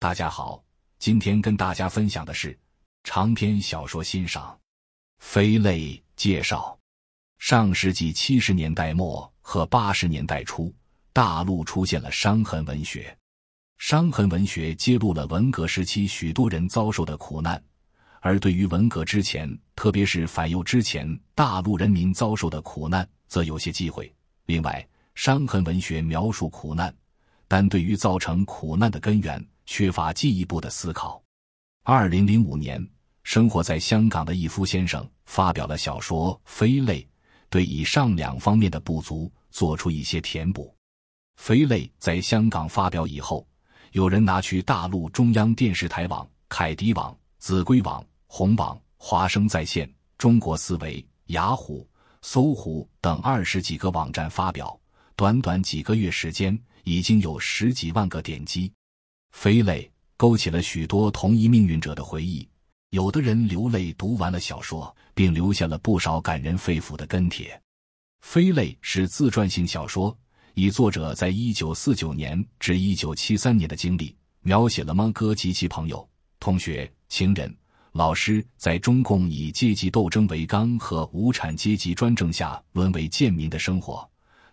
大家好，今天跟大家分享的是长篇小说欣赏。飞泪》介绍：上世纪七十年代末和八十年代初，大陆出现了伤痕文学。伤痕文学揭露了文革时期许多人遭受的苦难，而对于文革之前，特别是反右之前，大陆人民遭受的苦难则有些忌讳。另外，伤痕文学描述苦难，但对于造成苦难的根源，缺乏进一步的思考。二零零五年，生活在香港的逸夫先生发表了小说《飞泪》，对以上两方面的不足做出一些填补。《飞泪》在香港发表以后，有人拿去大陆中央电视台网、凯迪网、子规网、红网、华声在线、中国思维、雅虎、搜狐等二十几个网站发表。短短几个月时间，已经有十几万个点击。《飞泪》勾起了许多同一命运者的回忆，有的人流泪读完了小说，并留下了不少感人肺腑的跟帖。《飞泪》是自传性小说，以作者在一九四九年至一九七三年的经历，描写了芒哥及其朋友、同学、情人、老师在中共以阶级斗争为纲和无产阶级专政下沦为贱民的生活。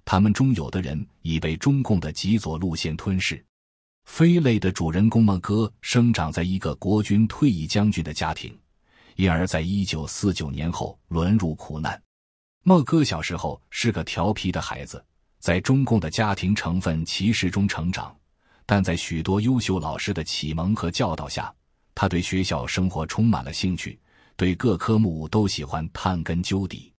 他们中有的人已被中共的极左路线吞噬。飞类的主人公孟哥生长在一个国军退役将军的家庭，因而，在一九四九年后，沦入苦难。孟哥小时候是个调皮的孩子，在中共的家庭成分歧视中成长，但在许多优秀老师的启蒙和教导下，他对学校生活充满了兴趣，对各科目都喜欢探根究底。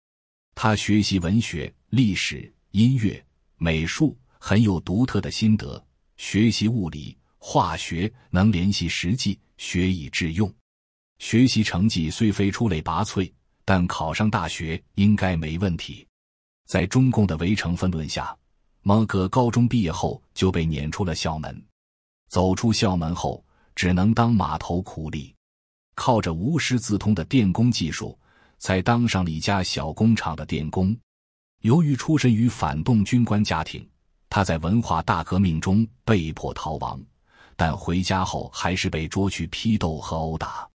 他学习文学、历史、音乐、美术，很有独特的心得。学习物理、化学能联系实际，学以致用。学习成绩虽非出类拔萃，但考上大学应该没问题。在中共的围城分论下，猫哥高中毕业后就被撵出了校门。走出校门后，只能当码头苦力，靠着无师自通的电工技术，才当上了一家小工厂的电工。由于出身于反动军官家庭。他在文化大革命中被迫逃亡，但回家后还是被捉去批斗和殴打。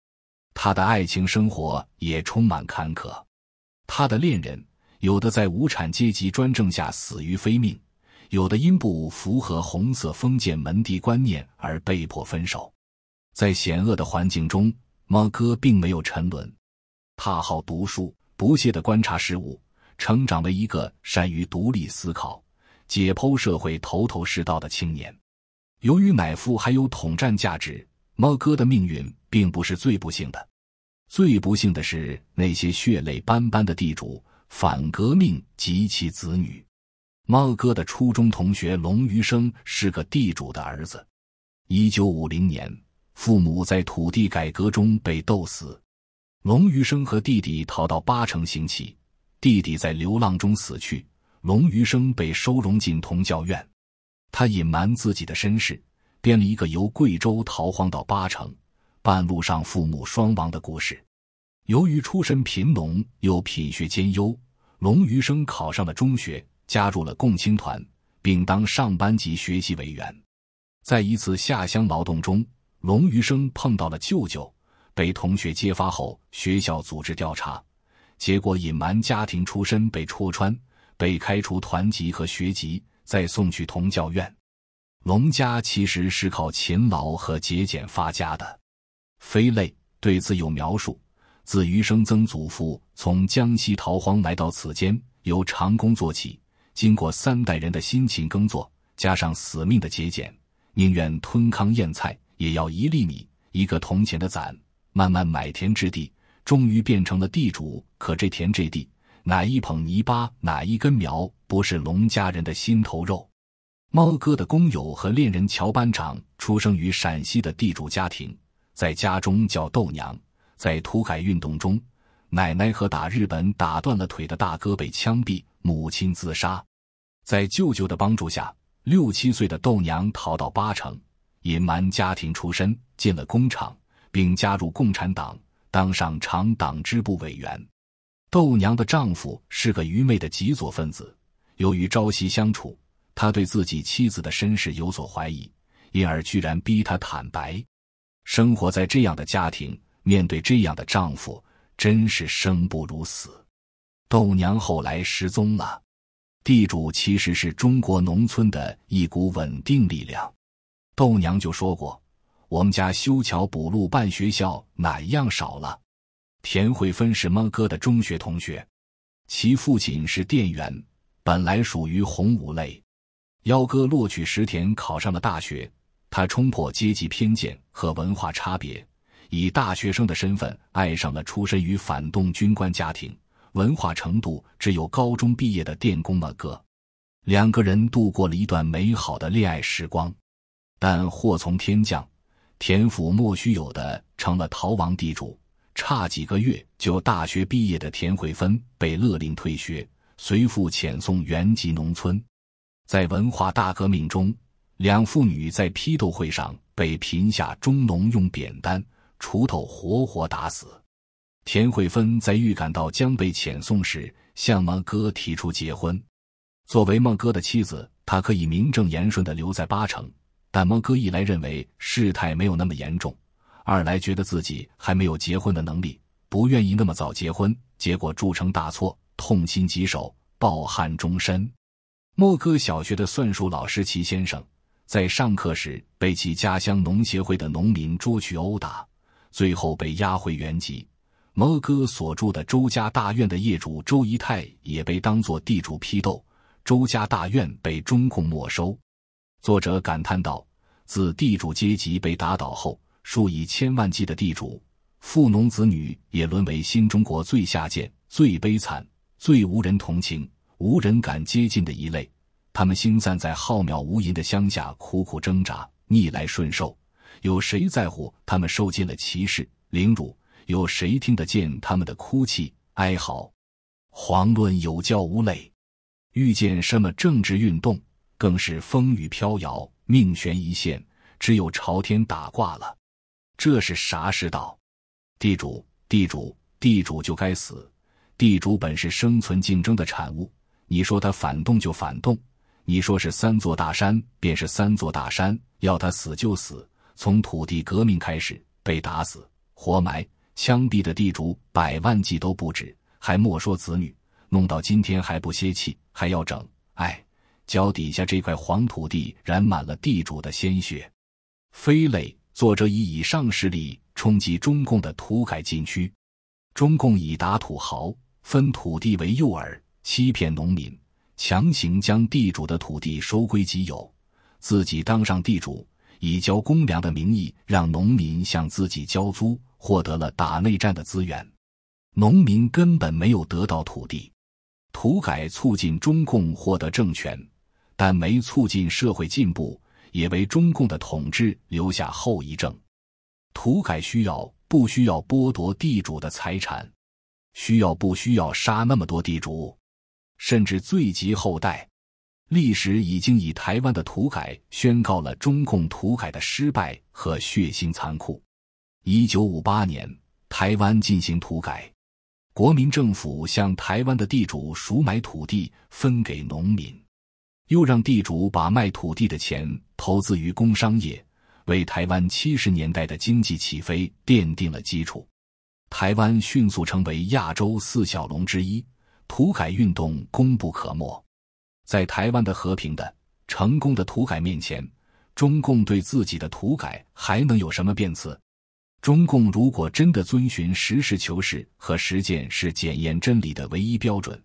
他的爱情生活也充满坎坷。他的恋人有的在无产阶级专政下死于非命，有的因不符合红色封建门第观念而被迫分手。在险恶的环境中，猫哥并没有沉沦，他好读书，不懈地观察事物，成长为一个善于独立思考。解剖社会头头是道的青年，由于买富还有统战价值，猫哥的命运并不是最不幸的。最不幸的是那些血泪斑斑的地主、反革命及其子女。猫哥的初中同学龙余生是个地主的儿子。一九五零年，父母在土地改革中被斗死，龙余生和弟弟逃到八成行乞，弟弟在流浪中死去。龙余生被收容进同教院，他隐瞒自己的身世，编了一个由贵州逃荒到八城，半路上父母双亡的故事。由于出身贫农，又品学兼优，龙余生考上了中学，加入了共青团，并当上班级学习委员。在一次下乡劳动中，龙余生碰到了舅舅，被同学揭发后，学校组织调查，结果隐瞒家庭出身被戳穿。被开除团籍和学籍，再送去同教院。龙家其实是靠勤劳和节俭发家的。飞类对此有描述：自余生曾祖父从江西逃荒来到此间，由长工做起，经过三代人的辛勤耕作，加上死命的节俭，宁愿吞糠咽菜，也要一粒米一个铜钱的攒，慢慢买田置地，终于变成了地主。可这田这地。哪一捧泥巴，哪一根苗，不是龙家人的心头肉。猫哥的工友和恋人乔班长，出生于陕西的地主家庭，在家中叫豆娘。在土改运动中，奶奶和打日本打断了腿的大哥被枪毙，母亲自杀。在舅舅的帮助下，六七岁的豆娘逃到八成，隐瞒家庭出身，进了工厂，并加入共产党，当上厂党支部委员。豆娘的丈夫是个愚昧的极左分子，由于朝夕相处，他对自己妻子的身世有所怀疑，因而居然逼她坦白。生活在这样的家庭，面对这样的丈夫，真是生不如死。豆娘后来失踪了。地主其实是中国农村的一股稳定力量。豆娘就说过：“我们家修桥补路办学校，哪样少了？”田惠芬是猫哥的中学同学，其父亲是店员，本来属于红五类。幺哥录取石田考上了大学，他冲破阶级偏见和文化差别，以大学生的身份爱上了出身于反动军官家庭、文化程度只有高中毕业的电工么哥。两个人度过了一段美好的恋爱时光，但祸从天降，田府莫须有的成了逃亡地主。差几个月就大学毕业的田慧芬被勒令退学，随父遣送原籍农村。在文化大革命中，两妇女在批斗会上被贫下中农用扁担、锄头活活打死。田慧芬在预感到将被遣送时，向孟哥提出结婚。作为孟哥的妻子，她可以名正言顺地留在八城，但孟哥一来认为事态没有那么严重。二来觉得自己还没有结婚的能力，不愿意那么早结婚，结果铸成大错，痛心疾首，抱憾终身。莫哥小学的算术老师齐先生，在上课时被其家乡农协会的农民捉去殴打，最后被押回原籍。莫哥所住的周家大院的业主周姨太也被当作地主批斗，周家大院被中共没收。作者感叹道：“自地主阶级被打倒后。”数以千万计的地主富农子女，也沦为新中国最下贱、最悲惨、最无人同情、无人敢接近的一类。他们心散在浩渺无垠的乡下，苦苦挣扎，逆来顺受。有谁在乎他们受尽了歧视、凌辱？有谁听得见他们的哭泣、哀嚎？遑论有教无类，遇见什么政治运动，更是风雨飘摇，命悬一线，只有朝天打卦了。这是啥世道？地主，地主，地主就该死！地主本是生存竞争的产物，你说他反动就反动，你说是三座大山便是三座大山，要他死就死。从土地革命开始被打死、活埋、枪毙的地主百万计都不止，还莫说子女，弄到今天还不歇气，还要整。哎，脚底下这块黄土地染满了地主的鲜血，飞泪。作者以以上事例冲击中共的土改禁区。中共以打土豪、分土地为诱饵，欺骗农民，强行将地主的土地收归己有，自己当上地主，以交公粮的名义让农民向自己交租，获得了打内战的资源。农民根本没有得到土地，土改促进中共获得政权，但没促进社会进步。也为中共的统治留下后遗症。土改需要不需要剥夺地主的财产？需要不？需要杀那么多地主？甚至罪及后代？历史已经以台湾的土改宣告了中共土改的失败和血腥残酷。一九五八年，台湾进行土改，国民政府向台湾的地主赎买土地，分给农民。又让地主把卖土地的钱投资于工商业，为台湾七十年代的经济起飞奠定了基础。台湾迅速成为亚洲四小龙之一，土改运动功不可没。在台湾的和平的成功的土改面前，中共对自己的土改还能有什么辩词？中共如果真的遵循实事求是和实践是检验真理的唯一标准。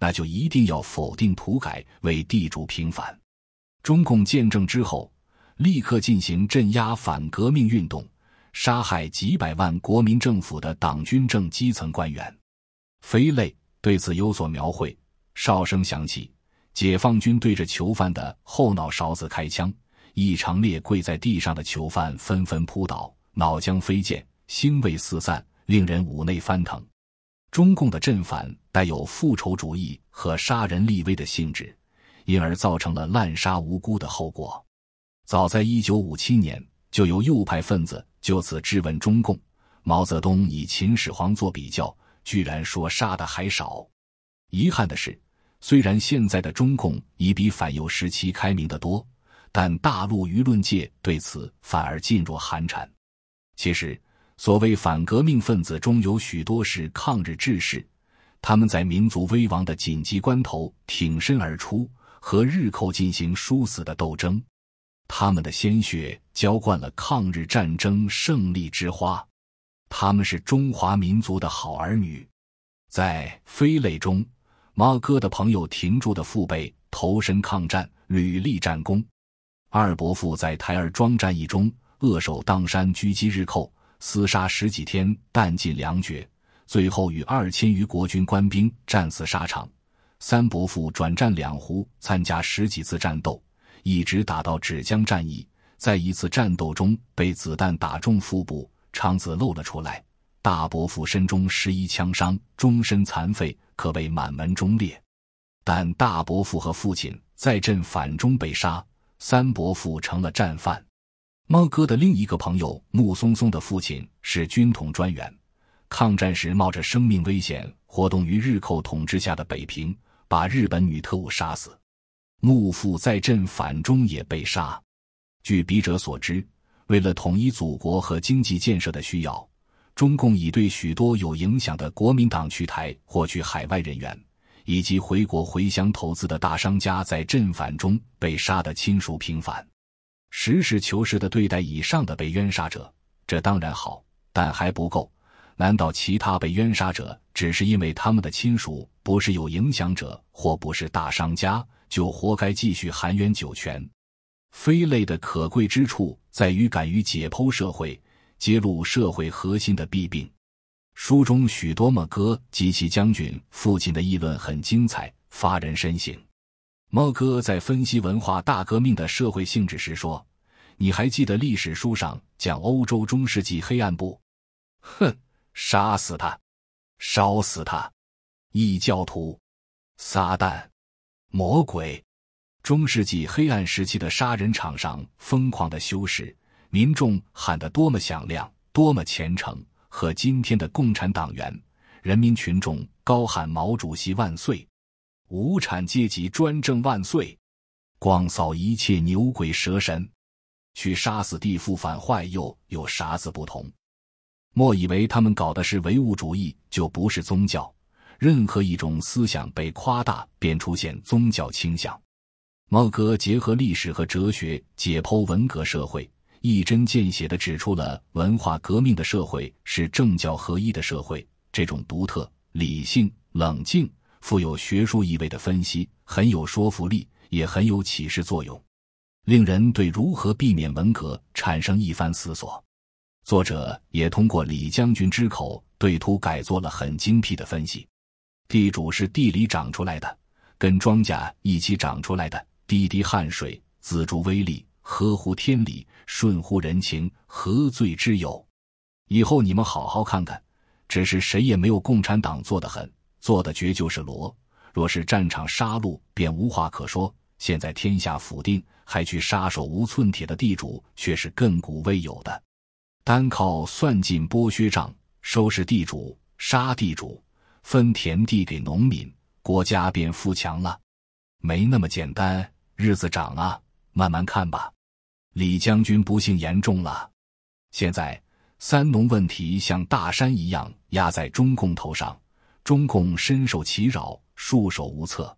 那就一定要否定土改，为地主平反。中共建政之后，立刻进行镇压反革命运动，杀害几百万国民政府的党、军、政基层官员。飞泪对此有所描绘。哨声响起，解放军对着囚犯的后脑勺子开枪，异常烈，跪在地上的囚犯纷纷扑倒，脑浆飞溅，腥味四散，令人五内翻腾。中共的镇反。带有复仇主义和杀人立威的性质，因而造成了滥杀无辜的后果。早在一九五七年，就由右派分子就此质问中共，毛泽东以秦始皇做比较，居然说杀的还少。遗憾的是，虽然现在的中共已比反右时期开明得多，但大陆舆论界对此反而噤若寒蝉。其实，所谓反革命分子中，有许多是抗日志士。他们在民族危亡的紧急关头挺身而出，和日寇进行殊死的斗争，他们的鲜血浇灌了抗日战争胜利之花。他们是中华民族的好儿女。在飞泪中，马哥的朋友停住的父辈投身抗战，屡立战功。二伯父在台儿庄战役中扼守砀山，狙击日寇，厮杀十几天，弹尽粮绝。最后与二千余国军官兵战死沙场。三伯父转战两湖，参加十几次战斗，一直打到芷江战役。在一次战斗中，被子弹打中腹部，肠子露了出来。大伯父身中十一枪伤，终身残废，可谓满门忠烈。但大伯父和父亲在阵反中被杀，三伯父成了战犯。猫哥的另一个朋友穆松松的父亲是军统专员。抗战时冒着生命危险活动于日寇统治下的北平，把日本女特务杀死，幕府在镇反中也被杀。据笔者所知，为了统一祖国和经济建设的需要，中共已对许多有影响的国民党去台或去海外人员，以及回国回乡投资的大商家在镇反中被杀的亲属平反。实事求是地对待以上的被冤杀者，这当然好，但还不够。难道其他被冤杀者只是因为他们的亲属不是有影响者或不是大商家，就活该继续含冤九泉？非类的可贵之处在于敢于解剖社会，揭露社会核心的弊病。书中许多么哥及其将军父亲的议论很精彩，发人深省。猫哥在分析文化大革命的社会性质时说：“你还记得历史书上讲欧洲中世纪黑暗不？”哼。杀死他，烧死他，异教徒，撒旦，魔鬼，中世纪黑暗时期的杀人场上疯狂的修士，民众喊得多么响亮，多么虔诚，和今天的共产党员人民群众高喊“毛主席万岁，无产阶级专政万岁，光扫一切牛鬼蛇神，去杀死地富反坏”，又有啥子不同？莫以为他们搞的是唯物主义就不是宗教。任何一种思想被夸大，便出现宗教倾向。猫哥结合历史和哲学解剖文革社会，一针见血地指出了文化革命的社会是政教合一的社会。这种独特、理性、冷静、富有学术意味的分析很有说服力，也很有启示作用，令人对如何避免文革产生一番思索。作者也通过李将军之口对土改做了很精辟的分析：地主是地里长出来的，跟庄稼一起长出来的，滴滴汗水，自助微利，合乎天理，顺乎人情，何罪之有？以后你们好好看看。只是谁也没有共产党做的狠，做的绝，就是罗。若是战场杀戮，便无话可说。现在天下甫定，还去杀手无寸铁的地主，却是亘古未有的。单靠算尽剥削账、收拾地主、杀地主、分田地给农民，国家便富强了？没那么简单，日子长啊，慢慢看吧。李将军不幸严重了，现在三农问题像大山一样压在中共头上，中共深受其扰，束手无策。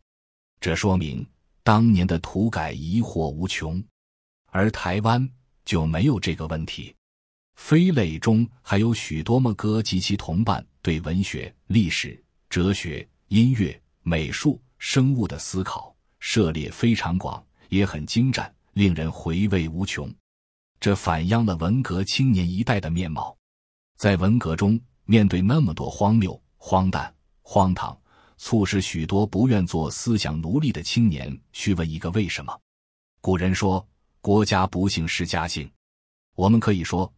这说明当年的土改疑惑无穷，而台湾就没有这个问题。非类中还有许多摩哥及其同伴对文学、历史、哲学、音乐、美术、生物的思考涉猎非常广，也很精湛，令人回味无穷。这反映了文革青年一代的面貌。在文革中，面对那么多荒谬、荒诞、荒唐，促使许多不愿做思想奴隶的青年去问一个为什么。古人说：“国家不幸是家幸。”我们可以说。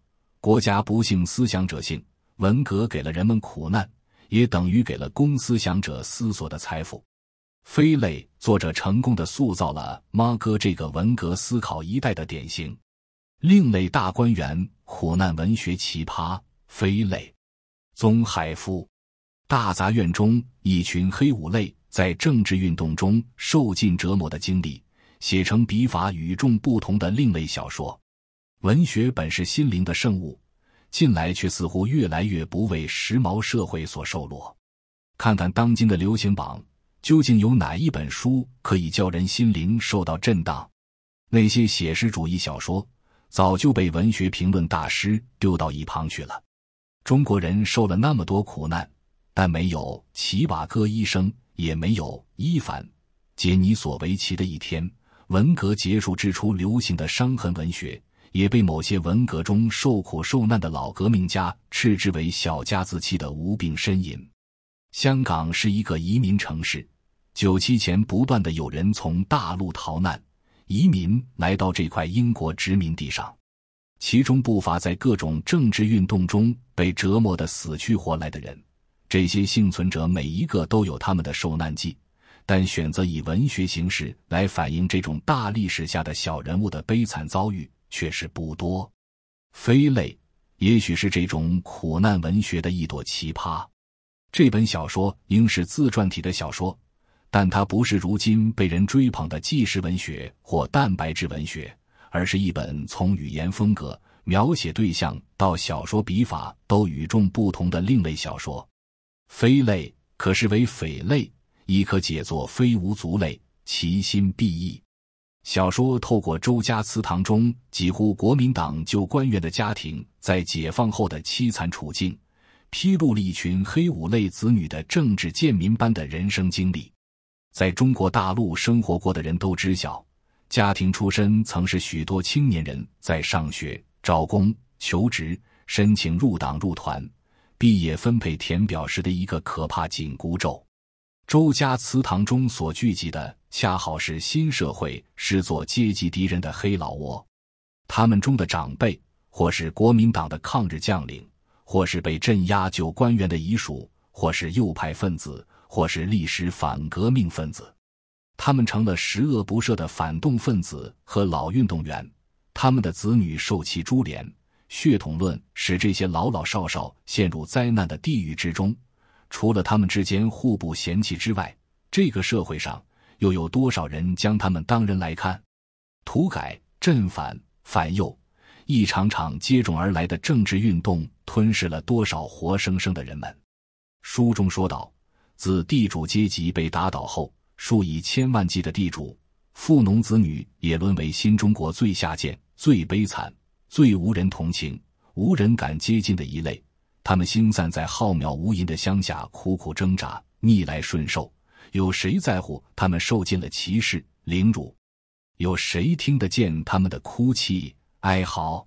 国家不幸，思想者幸。文革给了人们苦难，也等于给了公思想者思索的财富。飞类作者成功的塑造了妈哥这个文革思考一代的典型。另类大观园，苦难文学奇葩。飞类，宗海夫，大杂院中一群黑五类在政治运动中受尽折磨的经历，写成笔法与众不同的另类小说。文学本是心灵的圣物，近来却似乎越来越不为时髦社会所受落。看看当今的流行榜，究竟有哪一本书可以叫人心灵受到震荡？那些写实主义小说早就被文学评论大师丢到一旁去了。中国人受了那么多苦难，但没有齐瓦戈医生，也没有伊凡·杰尼索维奇的一天。文革结束之初流行的伤痕文学。也被某些文革中受苦受难的老革命家斥之为小家子气的无病呻吟。香港是一个移民城市，九七前不断的有人从大陆逃难移民来到这块英国殖民地上，其中不乏在各种政治运动中被折磨得死去活来的人。这些幸存者每一个都有他们的受难记，但选择以文学形式来反映这种大历史下的小人物的悲惨遭遇。却是不多，非类，也许是这种苦难文学的一朵奇葩。这本小说应是自传体的小说，但它不是如今被人追捧的纪实文学或蛋白质文学，而是一本从语言风格、描写对象到小说笔法都与众不同的另类小说。非类可视为匪类，亦可解作非无足类，其心必异。小说透过周家祠堂中几乎国民党旧官员的家庭在解放后的凄惨处境，披露了一群黑五类子女的政治贱民般的人生经历。在中国大陆生活过的人都知晓，家庭出身曾是许多青年人在上学、找工、求职、申请入党入团、毕业分配填表时的一个可怕紧箍咒。周家祠堂中所聚集的。恰好是新社会视作阶级敌人的黑老窝，他们中的长辈或是国民党的抗日将领，或是被镇压旧官员的遗属，或是右派分子，或是历史反革命分子，他们成了十恶不赦的反动分子和老运动员。他们的子女受其株连，血统论使这些老老少少陷入灾难的地狱之中。除了他们之间互不嫌弃之外，这个社会上。又有多少人将他们当人来看？土改、镇反、反右，一场场接踵而来的政治运动吞噬了多少活生生的人们？书中说道：自地主阶级被打倒后，数以千万计的地主、富农子女也沦为新中国最下贱、最悲惨、最无人同情、无人敢接近的一类。他们心散在浩渺无垠的乡下，苦苦挣扎，逆来顺受。有谁在乎他们受尽了歧视凌辱？有谁听得见他们的哭泣哀嚎？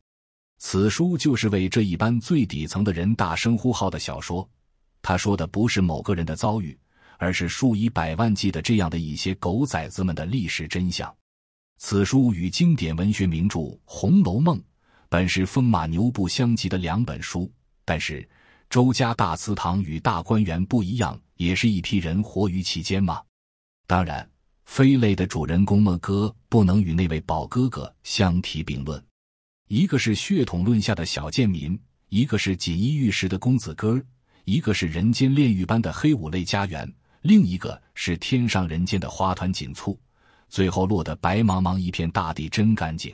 此书就是为这一般最底层的人大声呼号的小说。他说的不是某个人的遭遇，而是数以百万计的这样的一些狗崽子们的历史真相。此书与经典文学名著《红楼梦》本是风马牛不相及的两本书，但是周家大祠堂与大观园不一样。也是一批人活于其间吗？当然，飞类的主人公莫哥不能与那位宝哥哥相提并论。一个是血统论下的小贱民，一个是锦衣玉食的公子哥儿，一个是人间炼狱般的黑五类家园，另一个是天上人间的花团锦簇。最后落得白茫茫一片大地真干净。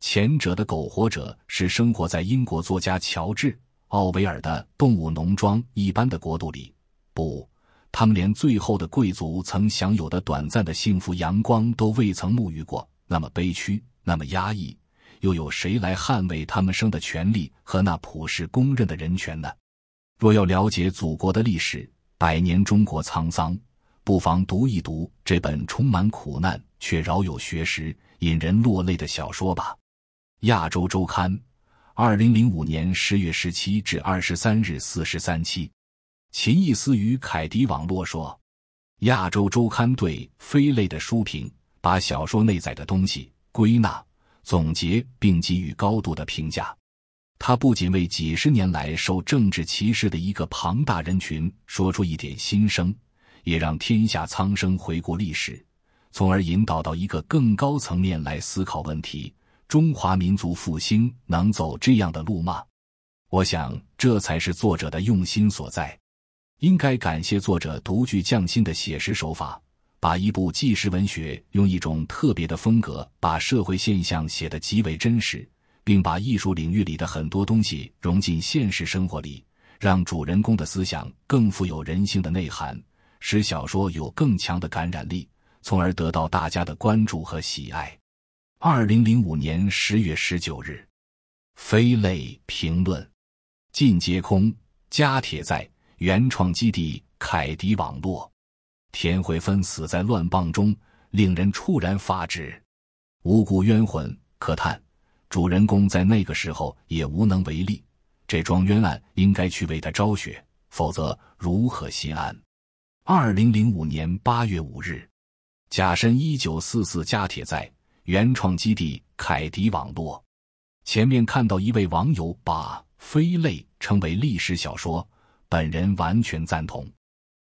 前者的苟活者是生活在英国作家乔治·奥威尔的《动物农庄》一般的国度里。不，他们连最后的贵族曾享有的短暂的幸福阳光都未曾沐浴过，那么悲屈，那么压抑，又有谁来捍卫他们生的权利和那普世公认的人权呢？若要了解祖国的历史，百年中国沧桑，不妨读一读这本充满苦难却饶有学识、引人落泪的小说吧。《亚洲周刊》，二零零五年十月十七至二十三日，四十三期。秦义思与凯迪网络说，《亚洲周刊》对飞类的书评，把小说内在的东西归纳、总结，并给予高度的评价。他不仅为几十年来受政治歧视的一个庞大人群说出一点心声，也让天下苍生回顾历史，从而引导到一个更高层面来思考问题。中华民族复兴能走这样的路吗？我想，这才是作者的用心所在。应该感谢作者独具匠心的写实手法，把一部纪实文学用一种特别的风格，把社会现象写得极为真实，并把艺术领域里的很多东西融进现实生活里，让主人公的思想更富有人性的内涵，使小说有更强的感染力，从而得到大家的关注和喜爱。二零零五年十月十九日，飞泪评论，尽皆空，加铁在。原创基地凯迪网络，田慧芬死在乱棒中，令人触然发指，无辜冤魂可叹。主人公在那个时候也无能为力，这桩冤案应该去为他昭雪，否则如何心安？二零零五年八月五日，甲申一九四四加铁在原创基地凯迪网络，前面看到一位网友把《飞泪》称为历史小说。本人完全赞同。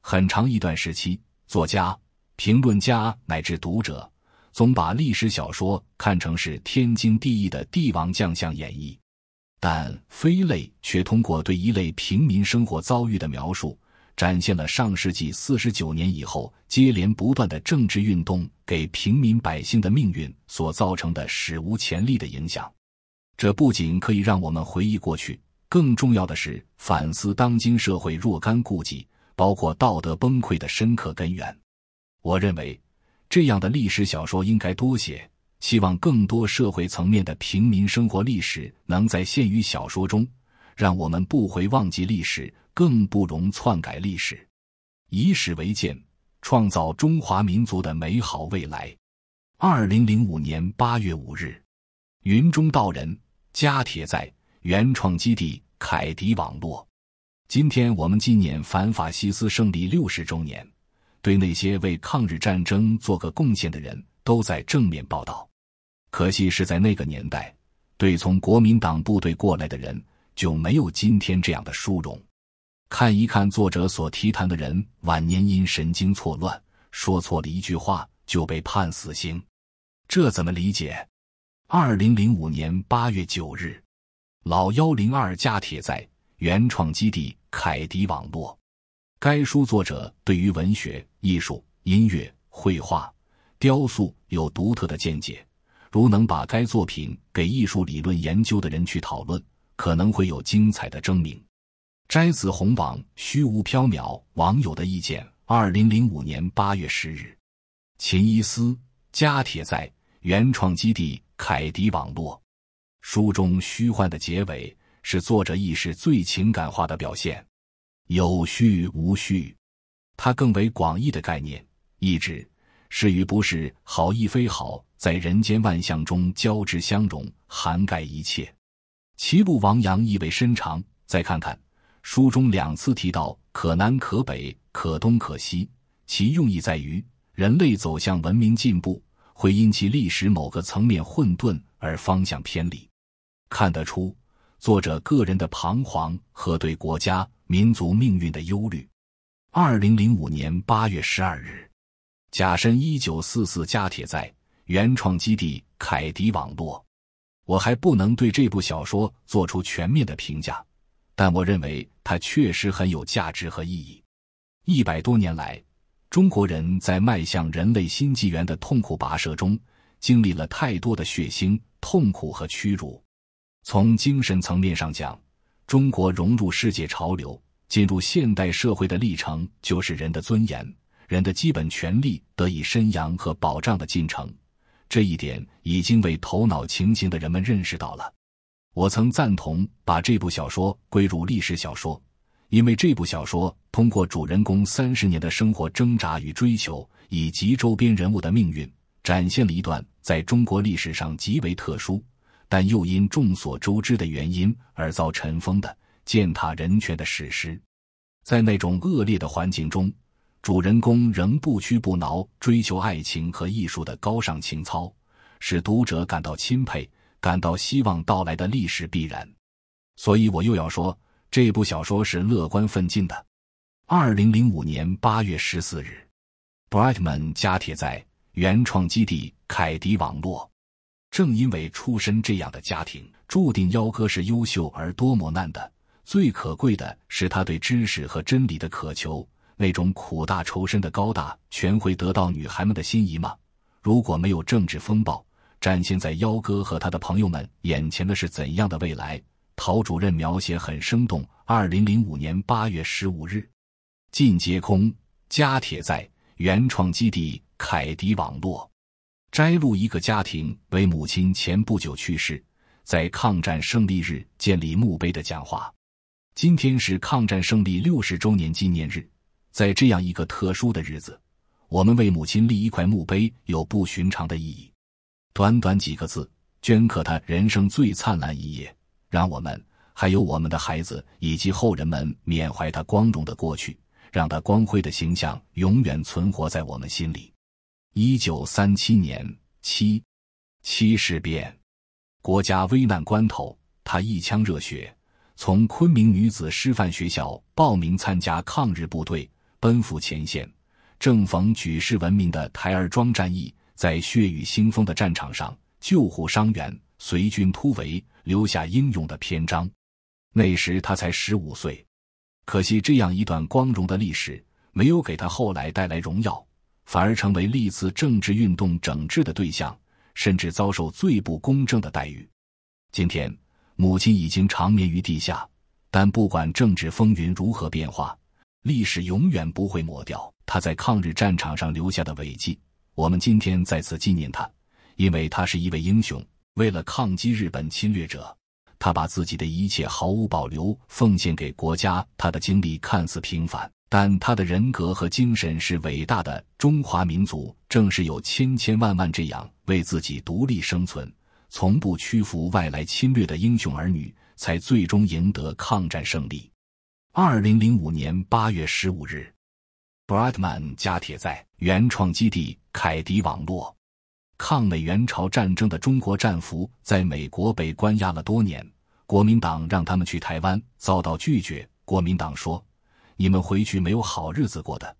很长一段时期，作家、评论家乃至读者总把历史小说看成是天经地义的帝王将相演绎，但非类却通过对一类平民生活遭遇的描述，展现了上世纪四十九年以后接连不断的政治运动给平民百姓的命运所造成的史无前例的影响。这不仅可以让我们回忆过去。更重要的是反思当今社会若干顾忌，包括道德崩溃的深刻根源。我认为，这样的历史小说应该多写，希望更多社会层面的平民生活历史能在现于小说中，让我们不回忘记历史，更不容篡改历史，以史为鉴，创造中华民族的美好未来。二零零五年八月五日，云中道人加铁在。原创基地凯迪网络，今天我们纪念反法西斯胜利六十周年，对那些为抗日战争做过贡献的人都在正面报道。可惜是在那个年代，对从国民党部队过来的人，就没有今天这样的殊荣。看一看作者所提谈的人，晚年因神经错乱说错了一句话就被判死刑，这怎么理解？二零零五年八月九日。老幺零二加铁在原创基地凯迪网络，该书作者对于文学、艺术、音乐、绘画、雕塑有独特的见解。如能把该作品给艺术理论研究的人去讨论，可能会有精彩的争鸣。摘自红榜《虚无缥缈》网友的意见，二零零五年八月十日，秦伊斯加铁在原创基地凯迪网络。书中虚幻的结尾是作者意识最情感化的表现，有虚无虚，它更为广义的概念，意指是与不是，好亦非好，在人间万象中交织相融，涵盖一切。齐鲁王阳意味深长，再看看书中两次提到可南可北，可东可西，其用意在于人类走向文明进步，会因其历史某个层面混沌而方向偏离。看得出作者个人的彷徨和对国家民族命运的忧虑。二零零五年八月十二日，甲申一九四四加铁在原创基地凯迪网络。我还不能对这部小说做出全面的评价，但我认为它确实很有价值和意义。一百多年来，中国人在迈向人类新纪元的痛苦跋涉中，经历了太多的血腥、痛苦和屈辱。从精神层面上讲，中国融入世界潮流、进入现代社会的历程，就是人的尊严、人的基本权利得以伸扬和保障的进程。这一点已经为头脑清醒的人们认识到了。我曾赞同把这部小说归入历史小说，因为这部小说通过主人公三十年的生活挣扎与追求，以及周边人物的命运，展现了一段在中国历史上极为特殊。但又因众所周知的原因而遭尘封的践踏人权的史诗，在那种恶劣的环境中，主人公仍不屈不挠追求爱情和艺术的高尚情操，使读者感到钦佩，感到希望到来的历史必然。所以我又要说，这部小说是乐观奋进的。二零零五年八月十四日，Brightman 加铁在原创基地凯迪网络。正因为出身这样的家庭，注定幺哥是优秀而多磨难的。最可贵的是他对知识和真理的渴求，那种苦大仇深的高大全会得到女孩们的心仪吗？如果没有政治风暴，展现在幺哥和他的朋友们眼前的是怎样的未来？陶主任描写很生动。二零零五年八月十五日，进阶空，加铁在原创基地凯迪网络。摘录一个家庭为母亲前不久去世，在抗战胜利日建立墓碑的讲话。今天是抗战胜利六十周年纪念日，在这样一个特殊的日子，我们为母亲立一块墓碑有不寻常的意义。短短几个字，镌刻她人生最灿烂一页，让我们还有我们的孩子以及后人们缅怀她光荣的过去，让她光辉的形象永远存活在我们心里。一九三七年七七事变，国家危难关头，他一腔热血，从昆明女子师范学校报名参加抗日部队，奔赴前线。正逢举世闻名的台儿庄战役，在血雨腥风的战场上，救护伤员，随军突围，留下英勇的篇章。那时他才十五岁，可惜这样一段光荣的历史，没有给他后来带来荣耀。反而成为历次政治运动整治的对象，甚至遭受最不公正的待遇。今天，母亲已经长眠于地下，但不管政治风云如何变化，历史永远不会抹掉她在抗日战场上留下的伟绩。我们今天在此纪念他，因为他是一位英雄。为了抗击日本侵略者，他把自己的一切毫无保留奉献给国家。他的经历看似平凡。但他的人格和精神是伟大的。中华民族正是有千千万万这样为自己独立生存、从不屈服外来侵略的英雄儿女，才最终赢得抗战胜利。二零零五年八月十五日，Bradman 加铁在原创基地凯迪网络，抗美援朝战争的中国战俘在美国被关押了多年，国民党让他们去台湾，遭到拒绝。国民党说。你们回去没有好日子过的。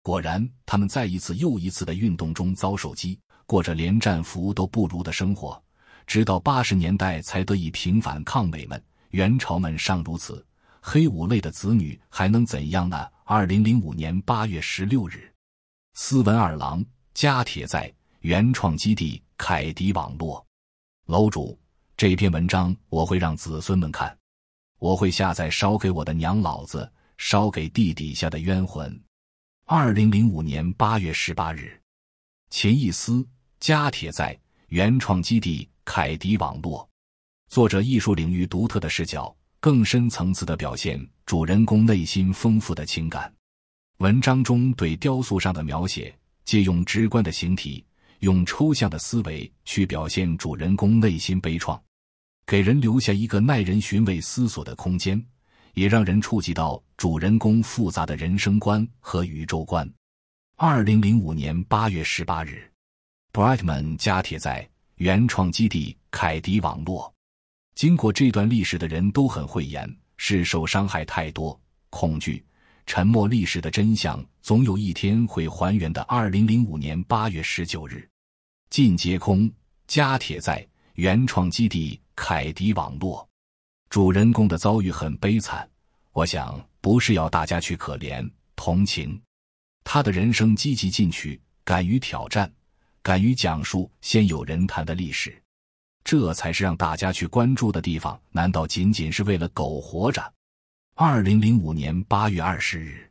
果然，他们在一次又一次的运动中遭受击，过着连战俘都不如的生活，直到八十年代才得以平反。抗美们、元朝们尚如此，黑五类的子女还能怎样呢？二零零五年八月十六日，斯文二郎加铁在原创基地凯迪网络，楼主这篇文章我会让子孙们看，我会下载烧给我的娘老子。烧给地底下的冤魂。二零零五年八月十八日，秦易思加铁在原创基地凯迪网络，作者艺术领域独特的视角，更深层次的表现主人公内心丰富的情感。文章中对雕塑上的描写，借用直观的形体，用抽象的思维去表现主人公内心悲怆，给人留下一个耐人寻味、思索的空间。也让人触及到主人公复杂的人生观和宇宙观。二零零五年八月十八日，Brightman 加铁在原创基地凯迪网络。经过这段历史的人都很会言，是受伤害太多，恐惧，沉默。历史的真相总有一天会还原的。二零零五年八月十九日，进阶空加铁在原创基地凯迪网络。主人公的遭遇很悲惨，我想不是要大家去可怜同情，他的人生积极进取，敢于挑战，敢于讲述先有人谈的历史，这才是让大家去关注的地方。难道仅仅是为了苟活着？二零零五年八月二十日，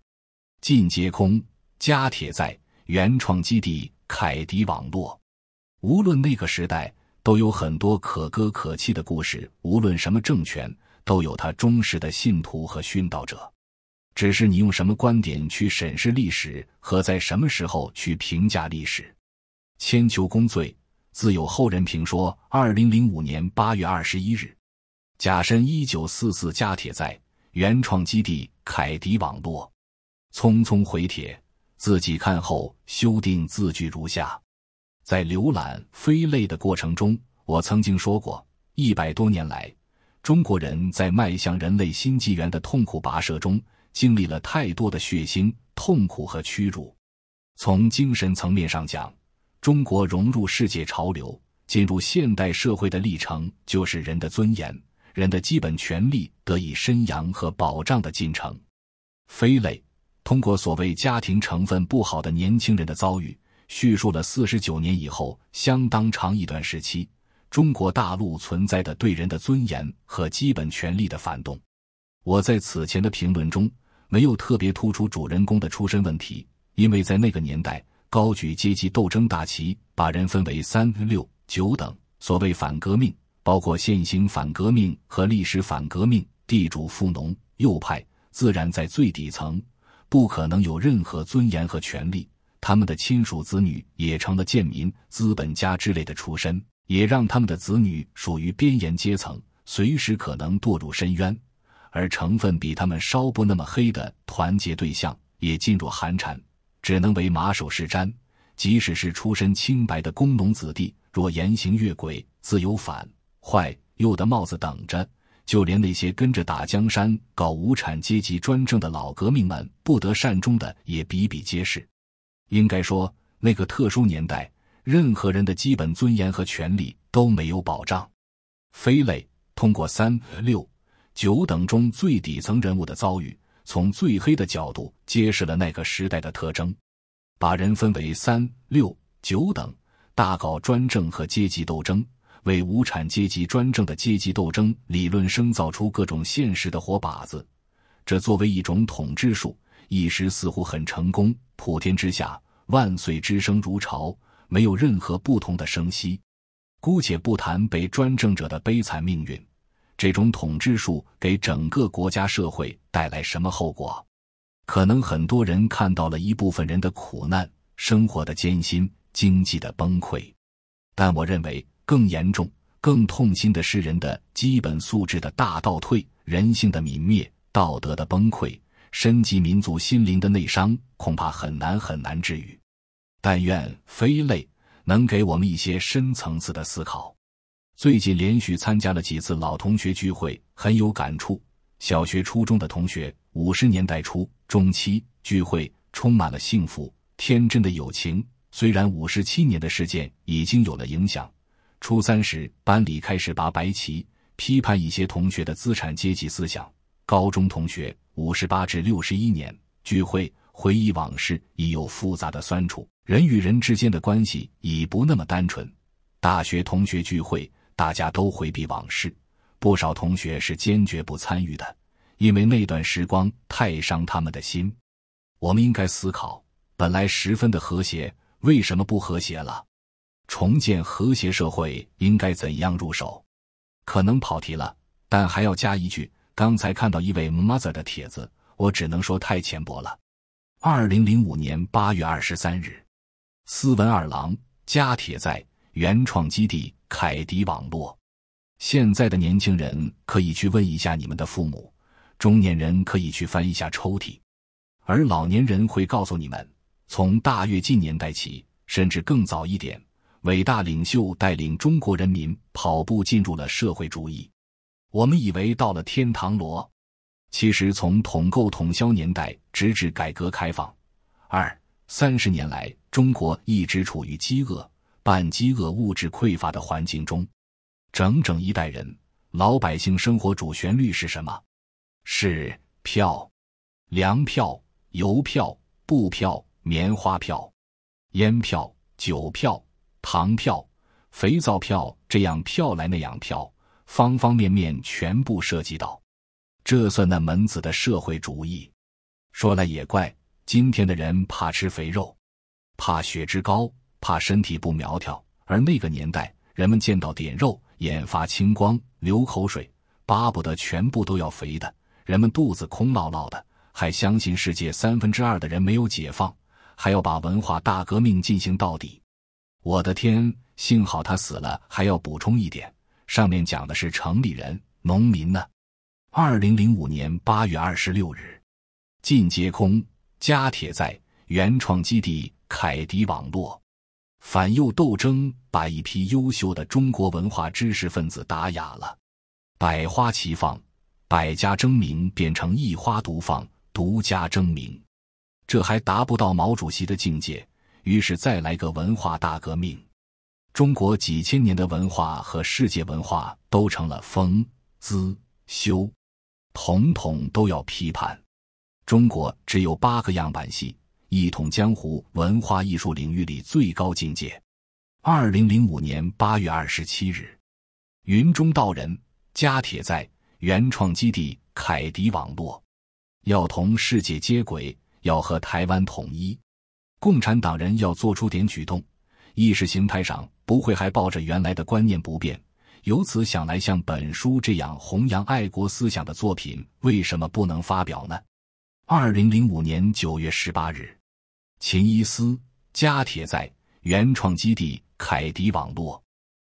晋阶空加铁在原创基地凯迪网络，无论那个时代。都有很多可歌可泣的故事。无论什么政权，都有他忠实的信徒和殉道者。只是你用什么观点去审视历史，和在什么时候去评价历史，千秋功罪，自有后人评说。二零零五年八月二十一日，甲申一九四四加铁在原创基地凯迪网络，匆匆回帖，自己看后修订字句如下。在浏览飞泪》的过程中，我曾经说过，一百多年来，中国人在迈向人类新纪元的痛苦跋涉中，经历了太多的血腥、痛苦和屈辱。从精神层面上讲，中国融入世界潮流、进入现代社会的历程，就是人的尊严、人的基本权利得以伸扬和保障的进程。飞泪》通过所谓家庭成分不好的年轻人的遭遇。叙述了四十九年以后相当长一段时期，中国大陆存在的对人的尊严和基本权利的反动。我在此前的评论中没有特别突出主人公的出身问题，因为在那个年代，高举阶级斗争大旗，把人分为三六九等。所谓反革命，包括现行反革命和历史反革命，地主富农右派自然在最底层，不可能有任何尊严和权利。他们的亲属子女也成了贱民、资本家之类的出身，也让他们的子女属于边沿阶层，随时可能堕入深渊。而成分比他们稍不那么黑的团结对象也进入寒蝉，只能为马首是瞻。即使是出身清白的工农子弟，若言行越轨，自有反坏右的帽子等着。就连那些跟着打江山、搞无产阶级专政的老革命们，不得善终的也比比皆是。应该说，那个特殊年代，任何人的基本尊严和权利都没有保障。非类通过三六九等中最底层人物的遭遇，从最黑的角度揭示了那个时代的特征：把人分为三六九等，大搞专政和阶级斗争，为无产阶级专政的阶级斗争理论生造出各种现实的活靶子。这作为一种统治术。一时似乎很成功，普天之下万岁之声如潮，没有任何不同的声息。姑且不谈被专政者的悲惨命运，这种统治术给整个国家社会带来什么后果？可能很多人看到了一部分人的苦难、生活的艰辛、经济的崩溃。但我认为，更严重、更痛心的是人的基本素质的大倒退、人性的泯灭、道德的崩溃。深及民族心灵的内伤，恐怕很难很难治愈。但愿非类能给我们一些深层次的思考。最近连续参加了几次老同学聚会，很有感触。小学、初中的同学，五十年代初中期聚会，充满了幸福天真的友情。虽然五十七年的事件已经有了影响，初三时班里开始拔白旗，批判一些同学的资产阶级思想。高中同学。五十八至六十一年聚会，回忆往事，已有复杂的酸楚。人与人之间的关系已不那么单纯。大学同学聚会，大家都回避往事，不少同学是坚决不参与的，因为那段时光太伤他们的心。我们应该思考，本来十分的和谐，为什么不和谐了？重建和谐社会应该怎样入手？可能跑题了，但还要加一句。刚才看到一位 mother 的帖子，我只能说太浅薄了。二零零五年八月二十三日，斯文二郎加铁在原创基地凯迪网络。现在的年轻人可以去问一下你们的父母，中年人可以去翻一下抽屉，而老年人会告诉你们，从大跃进年代起，甚至更早一点，伟大领袖带领中国人民跑步进入了社会主义。我们以为到了天堂罗，其实从统购统销年代直至改革开放二三十年来，中国一直处于饥饿、半饥饿、物质匮乏的环境中。整整一代人，老百姓生活主旋律是什么？是票，粮票、油票、布票、棉花票、烟票、酒票、糖票、肥皂票，这样票来那样票。方方面面全部涉及到，这算那门子的社会主义？说来也怪，今天的人怕吃肥肉，怕血脂高，怕身体不苗条；而那个年代，人们见到点肉眼发青光，流口水，巴不得全部都要肥的。人们肚子空落落的，还相信世界三分之二的人没有解放，还要把文化大革命进行到底。我的天！幸好他死了。还要补充一点。上面讲的是城里人，农民呢？二零零五年八月二十六日，进阶空，家铁在原创基地凯迪网络，反右斗争把一批优秀的中国文化知识分子打哑了，百花齐放，百家争鸣变成一花独放，独家争鸣，这还达不到毛主席的境界，于是再来个文化大革命。中国几千年的文化和世界文化都成了风姿修，统统都要批判。中国只有八个样板戏，一统江湖。文化艺术领域里最高境界。二零零五年八月二十七日，云中道人加铁在原创基地凯迪网络，要同世界接轨，要和台湾统一。共产党人要做出点举动，意识形态上。不会还抱着原来的观念不变，由此想来，像本书这样弘扬爱国思想的作品，为什么不能发表呢？二零零五年九月十八日，秦一思加铁在原创基地凯迪网络，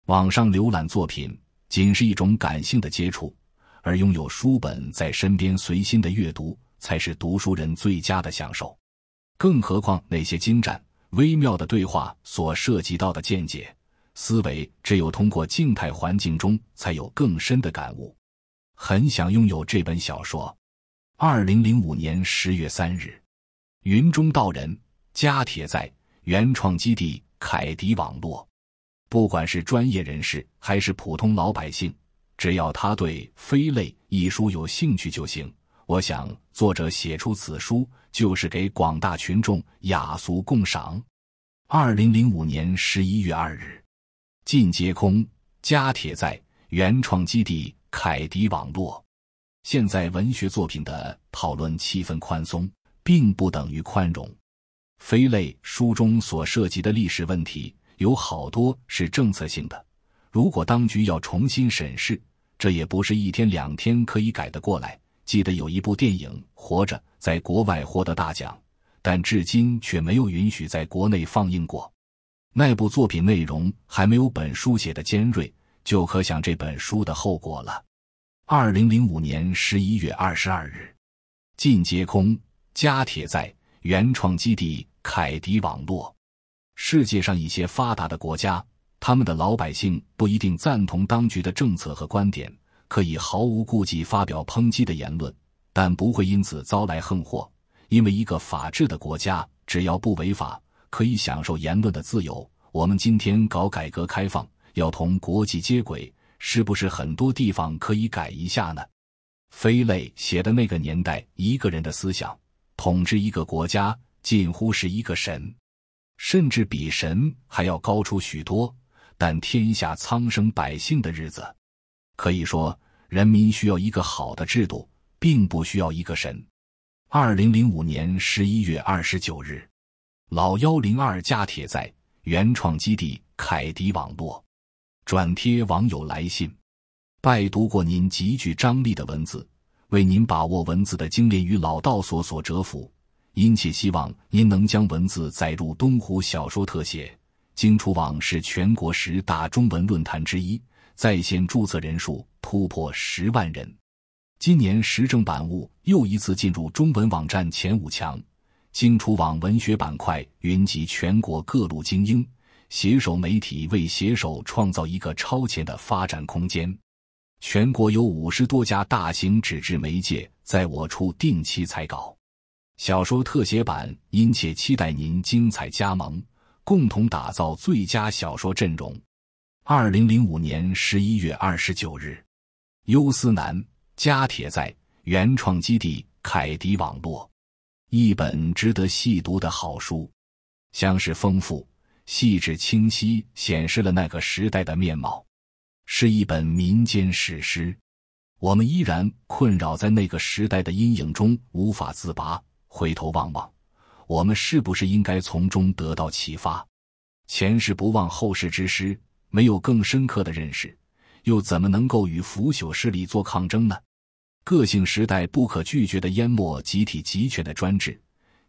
网上浏览作品，仅是一种感性的接触，而拥有书本在身边随心的阅读，才是读书人最佳的享受。更何况那些精湛。微妙的对话所涉及到的见解思维，只有通过静态环境中才有更深的感悟。很想拥有这本小说。二零零五年十月三日，云中道人加铁在原创基地凯迪网络。不管是专业人士还是普通老百姓，只要他对《飞类》一书有兴趣就行。我想作者写出此书。就是给广大群众雅俗共赏。二零零五年十一月二日，晋皆空加铁在原创基地凯迪网络。现在文学作品的讨论气氛宽松，并不等于宽容。飞类书中所涉及的历史问题，有好多是政策性的。如果当局要重新审视，这也不是一天两天可以改得过来。记得有一部电影《活着》。在国外获得大奖，但至今却没有允许在国内放映过。那部作品内容还没有本书写的尖锐，就可想这本书的后果了。二零零五年十一月二十二日，晋阶空加铁在原创基地凯迪网络，世界上一些发达的国家，他们的老百姓不一定赞同当局的政策和观点，可以毫无顾忌发表抨击的言论。但不会因此遭来横祸，因为一个法治的国家，只要不违法，可以享受言论的自由。我们今天搞改革开放，要同国际接轨，是不是很多地方可以改一下呢？飞泪写的那个年代，一个人的思想统治一个国家，近乎是一个神，甚至比神还要高出许多。但天下苍生百姓的日子，可以说，人民需要一个好的制度。并不需要一个神。二零零五年十一月二十九日，老幺零二加铁在原创基地凯迪网络转贴网友来信：拜读过您极具张力的文字，为您把握文字的精炼与老道所所折服，殷切希望您能将文字载入东湖小说特写。荆楚网是全国十大中文论坛之一，在线注册人数突破十万人。今年时政版物又一次进入中文网站前五强，荆楚网文学板块云集全国各路精英，携手媒体为携手创造一个超前的发展空间。全国有五十多家大型纸质媒介在我处定期采稿，小说特写版殷切期待您精彩加盟，共同打造最佳小说阵容。二零零五年十一月二十九日，忧思南。加铁在原创基地凯迪网络，一本值得细读的好书，详实丰富、细致清晰，显示了那个时代的面貌，是一本民间史诗。我们依然困扰在那个时代的阴影中无法自拔，回头望望，我们是不是应该从中得到启发？前事不忘，后事之师，没有更深刻的认识，又怎么能够与腐朽势力做抗争呢？个性时代不可拒绝的淹没集体集权的专制，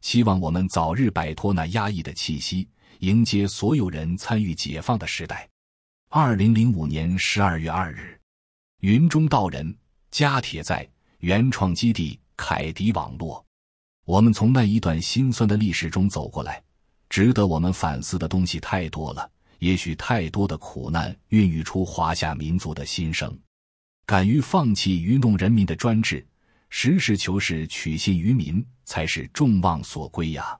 希望我们早日摆脱那压抑的气息，迎接所有人参与解放的时代。二零零五年十二月二日，云中道人加铁在原创基地凯迪网络。我们从那一段心酸的历史中走过来，值得我们反思的东西太多了。也许太多的苦难孕育出华夏民族的心声。敢于放弃愚弄人民的专制，实事求是取信于民，才是众望所归呀！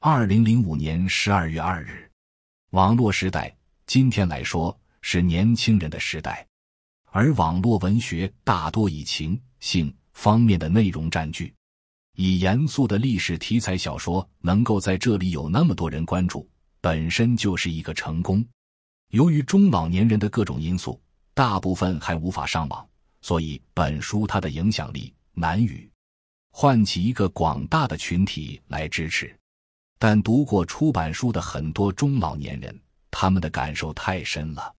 二零零五年十二月二日，网络时代今天来说是年轻人的时代，而网络文学大多以情性方面的内容占据，以严肃的历史题材小说能够在这里有那么多人关注，本身就是一个成功。由于中老年人的各种因素。大部分还无法上网，所以本书它的影响力难于唤起一个广大的群体来支持。但读过出版书的很多中老年人，他们的感受太深了。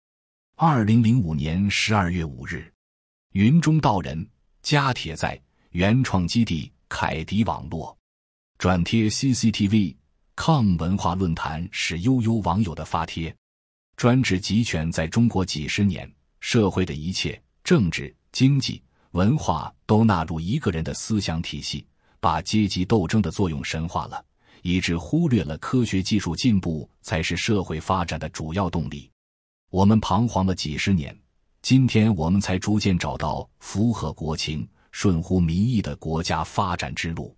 二零零五年十二月五日，云中道人加贴在原创基地凯迪网络转贴 CCTV 抗文化论坛是悠悠网友的发帖，专制集权在中国几十年。社会的一切政治、经济、文化都纳入一个人的思想体系，把阶级斗争的作用神化了，以致忽略了科学技术进步才是社会发展的主要动力。我们彷徨了几十年，今天我们才逐渐找到符合国情、顺乎民意的国家发展之路。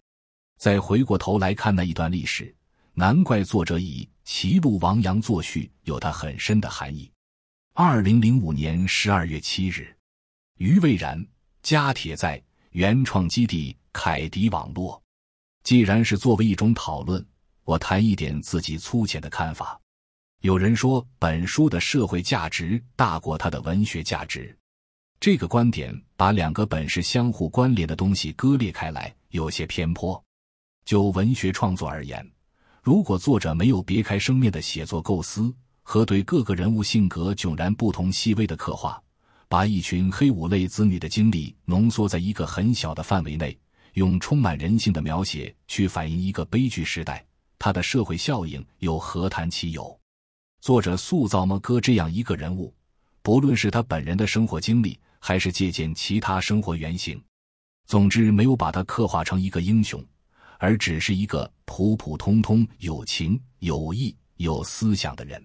再回过头来看那一段历史，难怪作者以歧路王阳作序，有它很深的含义。二零零五年十二月七日，余蔚然加铁在原创基地凯迪网络。既然是作为一种讨论，我谈一点自己粗浅的看法。有人说，本书的社会价值大过它的文学价值。这个观点把两个本是相互关联的东西割裂开来，有些偏颇。就文学创作而言，如果作者没有别开生面的写作构思，和对各个人物性格迥然不同、细微的刻画，把一群黑五类子女的经历浓缩在一个很小的范围内，用充满人性的描写去反映一个悲剧时代，它的社会效应又何谈其有？作者塑造么哥这样一个人物，不论是他本人的生活经历，还是借鉴其他生活原型，总之没有把他刻画成一个英雄，而只是一个普普通通、有情有义、有思想的人。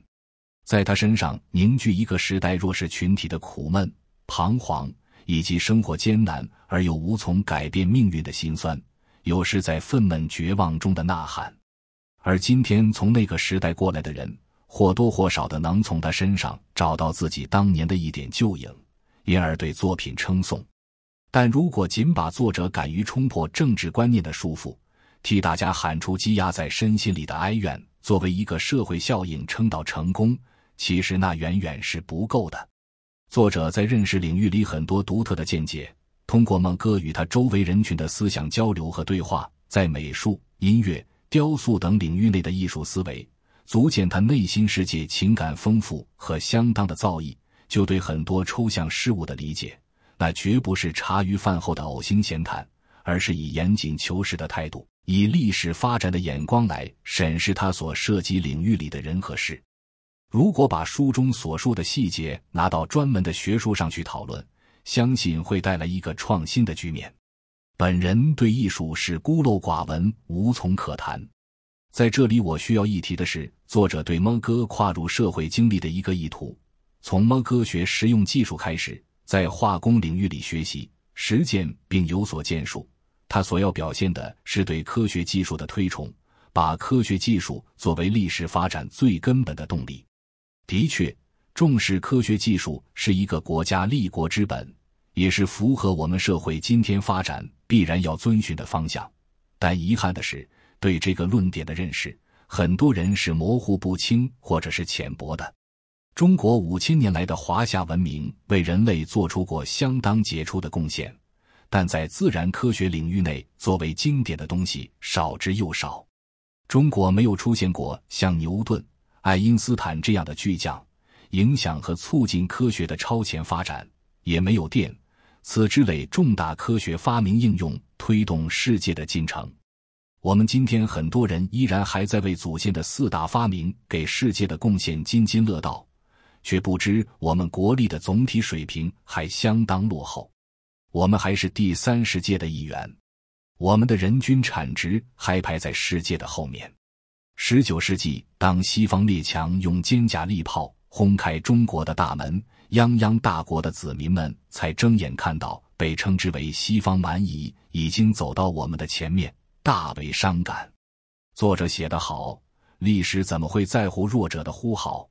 在他身上凝聚一个时代弱势群体的苦闷、彷徨，以及生活艰难而又无从改变命运的心酸，有时在愤懑绝望中的呐喊。而今天从那个时代过来的人，或多或少的能从他身上找到自己当年的一点旧影，因而对作品称颂。但如果仅把作者敢于冲破政治观念的束缚，替大家喊出积压在身心里的哀怨，作为一个社会效应称道成功，其实那远远是不够的。作者在认识领域里很多独特的见解，通过孟哥与他周围人群的思想交流和对话，在美术、音乐、雕塑等领域内的艺术思维，足见他内心世界情感丰富和相当的造诣。就对很多抽象事物的理解，那绝不是茶余饭后的偶星闲谈，而是以严谨求实的态度，以历史发展的眼光来审视他所涉及领域里的人和事。如果把书中所述的细节拿到专门的学术上去讨论，相信会带来一个创新的局面。本人对艺术是孤陋寡闻，无从可谈。在这里，我需要一提的是，作者对猫哥跨入社会经历的一个意图：从猫哥学实用技术开始，在化工领域里学习、实践并有所建树。他所要表现的是对科学技术的推崇，把科学技术作为历史发展最根本的动力。的确，重视科学技术是一个国家立国之本，也是符合我们社会今天发展必然要遵循的方向。但遗憾的是，对这个论点的认识，很多人是模糊不清或者是浅薄的。中国五千年来的华夏文明为人类做出过相当杰出的贡献，但在自然科学领域内，作为经典的东西少之又少。中国没有出现过像牛顿。爱因斯坦这样的巨匠，影响和促进科学的超前发展，也没有电此之类重大科学发明应用推动世界的进程。我们今天很多人依然还在为祖先的四大发明给世界的贡献津津乐道，却不知我们国力的总体水平还相当落后，我们还是第三世界的一员，我们的人均产值还排在世界的后面。十九世纪，当西方列强用尖甲利炮轰开中国的大门，泱泱大国的子民们才睁眼看到被称之为西方蛮夷已经走到我们的前面，大为伤感。作者写得好，历史怎么会在乎弱者的呼号？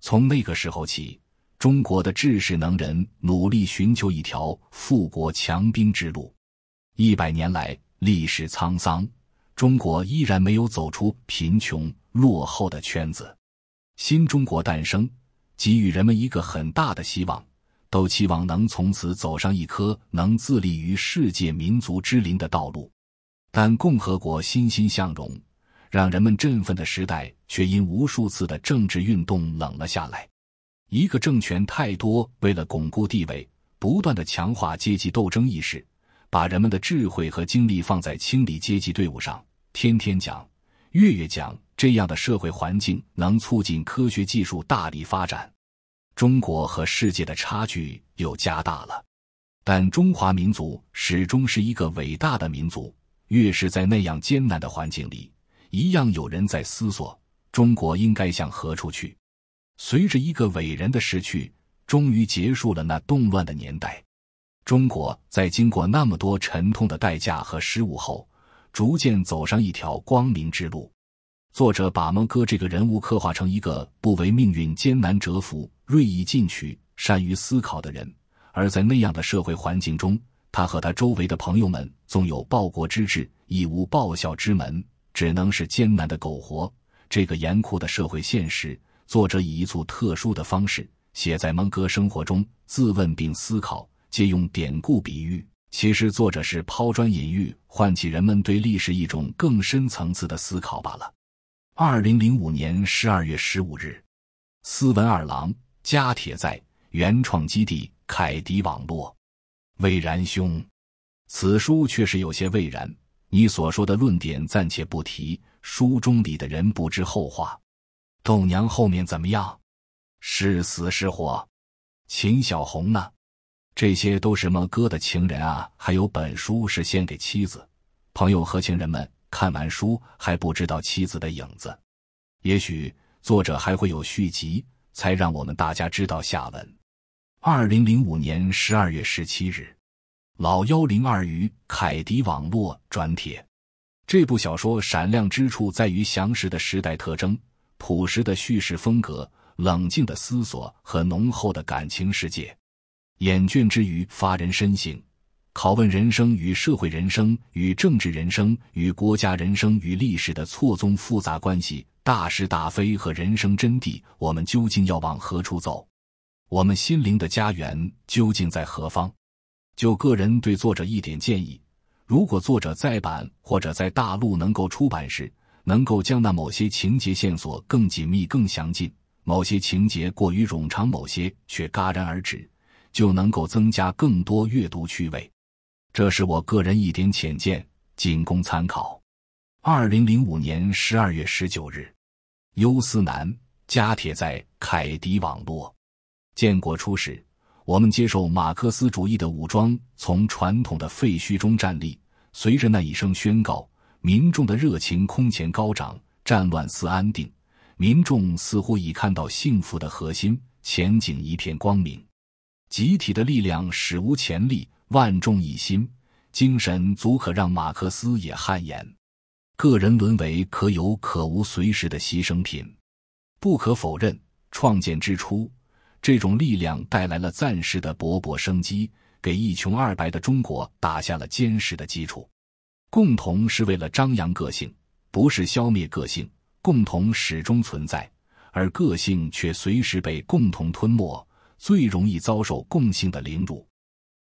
从那个时候起，中国的治士能人努力寻求一条富国强兵之路。一百年来，历史沧桑。中国依然没有走出贫穷落后的圈子。新中国诞生，给予人们一个很大的希望，都期望能从此走上一颗能自立于世界民族之林的道路。但共和国欣欣向荣、让人们振奋的时代，却因无数次的政治运动冷了下来。一个政权太多，为了巩固地位，不断的强化阶级斗争意识。把人们的智慧和精力放在清理阶级队伍上，天天讲、月月讲，这样的社会环境能促进科学技术大力发展。中国和世界的差距又加大了，但中华民族始终是一个伟大的民族。越是在那样艰难的环境里，一样有人在思索中国应该向何处去。随着一个伟人的逝去，终于结束了那动乱的年代。中国在经过那么多沉痛的代价和失误后，逐渐走上一条光明之路。作者把蒙哥这个人物刻画成一个不为命运艰难折服、锐意进取、善于思考的人。而在那样的社会环境中，他和他周围的朋友们，纵有报国之志，亦无报效之门，只能是艰难的苟活。这个严酷的社会现实，作者以一组特殊的方式写在蒙哥生活中，自问并思考。借用典故比喻，其实作者是抛砖引玉，唤起人们对历史一种更深层次的思考罢了。二零零五年十二月十五日，斯文二郎加铁在原创基地凯迪网络，魏然兄，此书确实有些魏然。你所说的论点暂且不提，书中里的人不知后话。豆娘后面怎么样？是死是活？秦小红呢？这些都是什么歌的情人啊？还有本书是献给妻子、朋友和情人们。看完书还不知道妻子的影子，也许作者还会有续集，才让我们大家知道下文。二零零五年十二月十七日，老幺零二于凯迪网络转帖。这部小说闪亮之处在于详实的时代特征、朴实的叙事风格、冷静的思索和浓厚的感情世界。厌倦之余，发人深省，拷问人生与社会人生与政治人生与国家人生与历史的错综复杂关系，大是大非和人生真谛，我们究竟要往何处走？我们心灵的家园究竟在何方？就个人对作者一点建议：如果作者再版或者在大陆能够出版时，能够将那某些情节线索更紧密、更详尽；某些情节过于冗长，某些却戛然而止。就能够增加更多阅读趣味，这是我个人一点浅见，仅供参考。二零零五年十二月十九日，优思南加铁在凯迪网络建国初时，我们接受马克思主义的武装，从传统的废墟中站立。随着那一声宣告，民众的热情空前高涨，战乱似安定，民众似乎已看到幸福的核心前景，一片光明。集体的力量史无前例，万众一心，精神足可让马克思也汗颜。个人沦为可有可无、随时的牺牲品。不可否认，创建之初，这种力量带来了暂时的勃勃生机，给一穷二白的中国打下了坚实的基础。共同是为了张扬个性，不是消灭个性。共同始终存在，而个性却随时被共同吞没。最容易遭受共性的凌辱，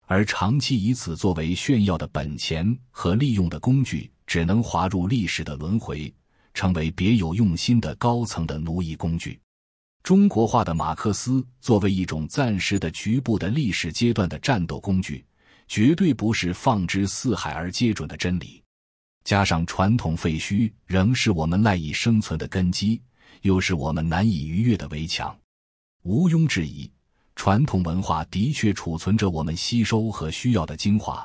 而长期以此作为炫耀的本钱和利用的工具，只能滑入历史的轮回，成为别有用心的高层的奴役工具。中国化的马克思作为一种暂时的、局部的历史阶段的战斗工具，绝对不是放之四海而皆准的真理。加上传统废墟仍是我们赖以生存的根基，又是我们难以逾越的围墙，毋庸置疑。传统文化的确储存着我们吸收和需要的精华，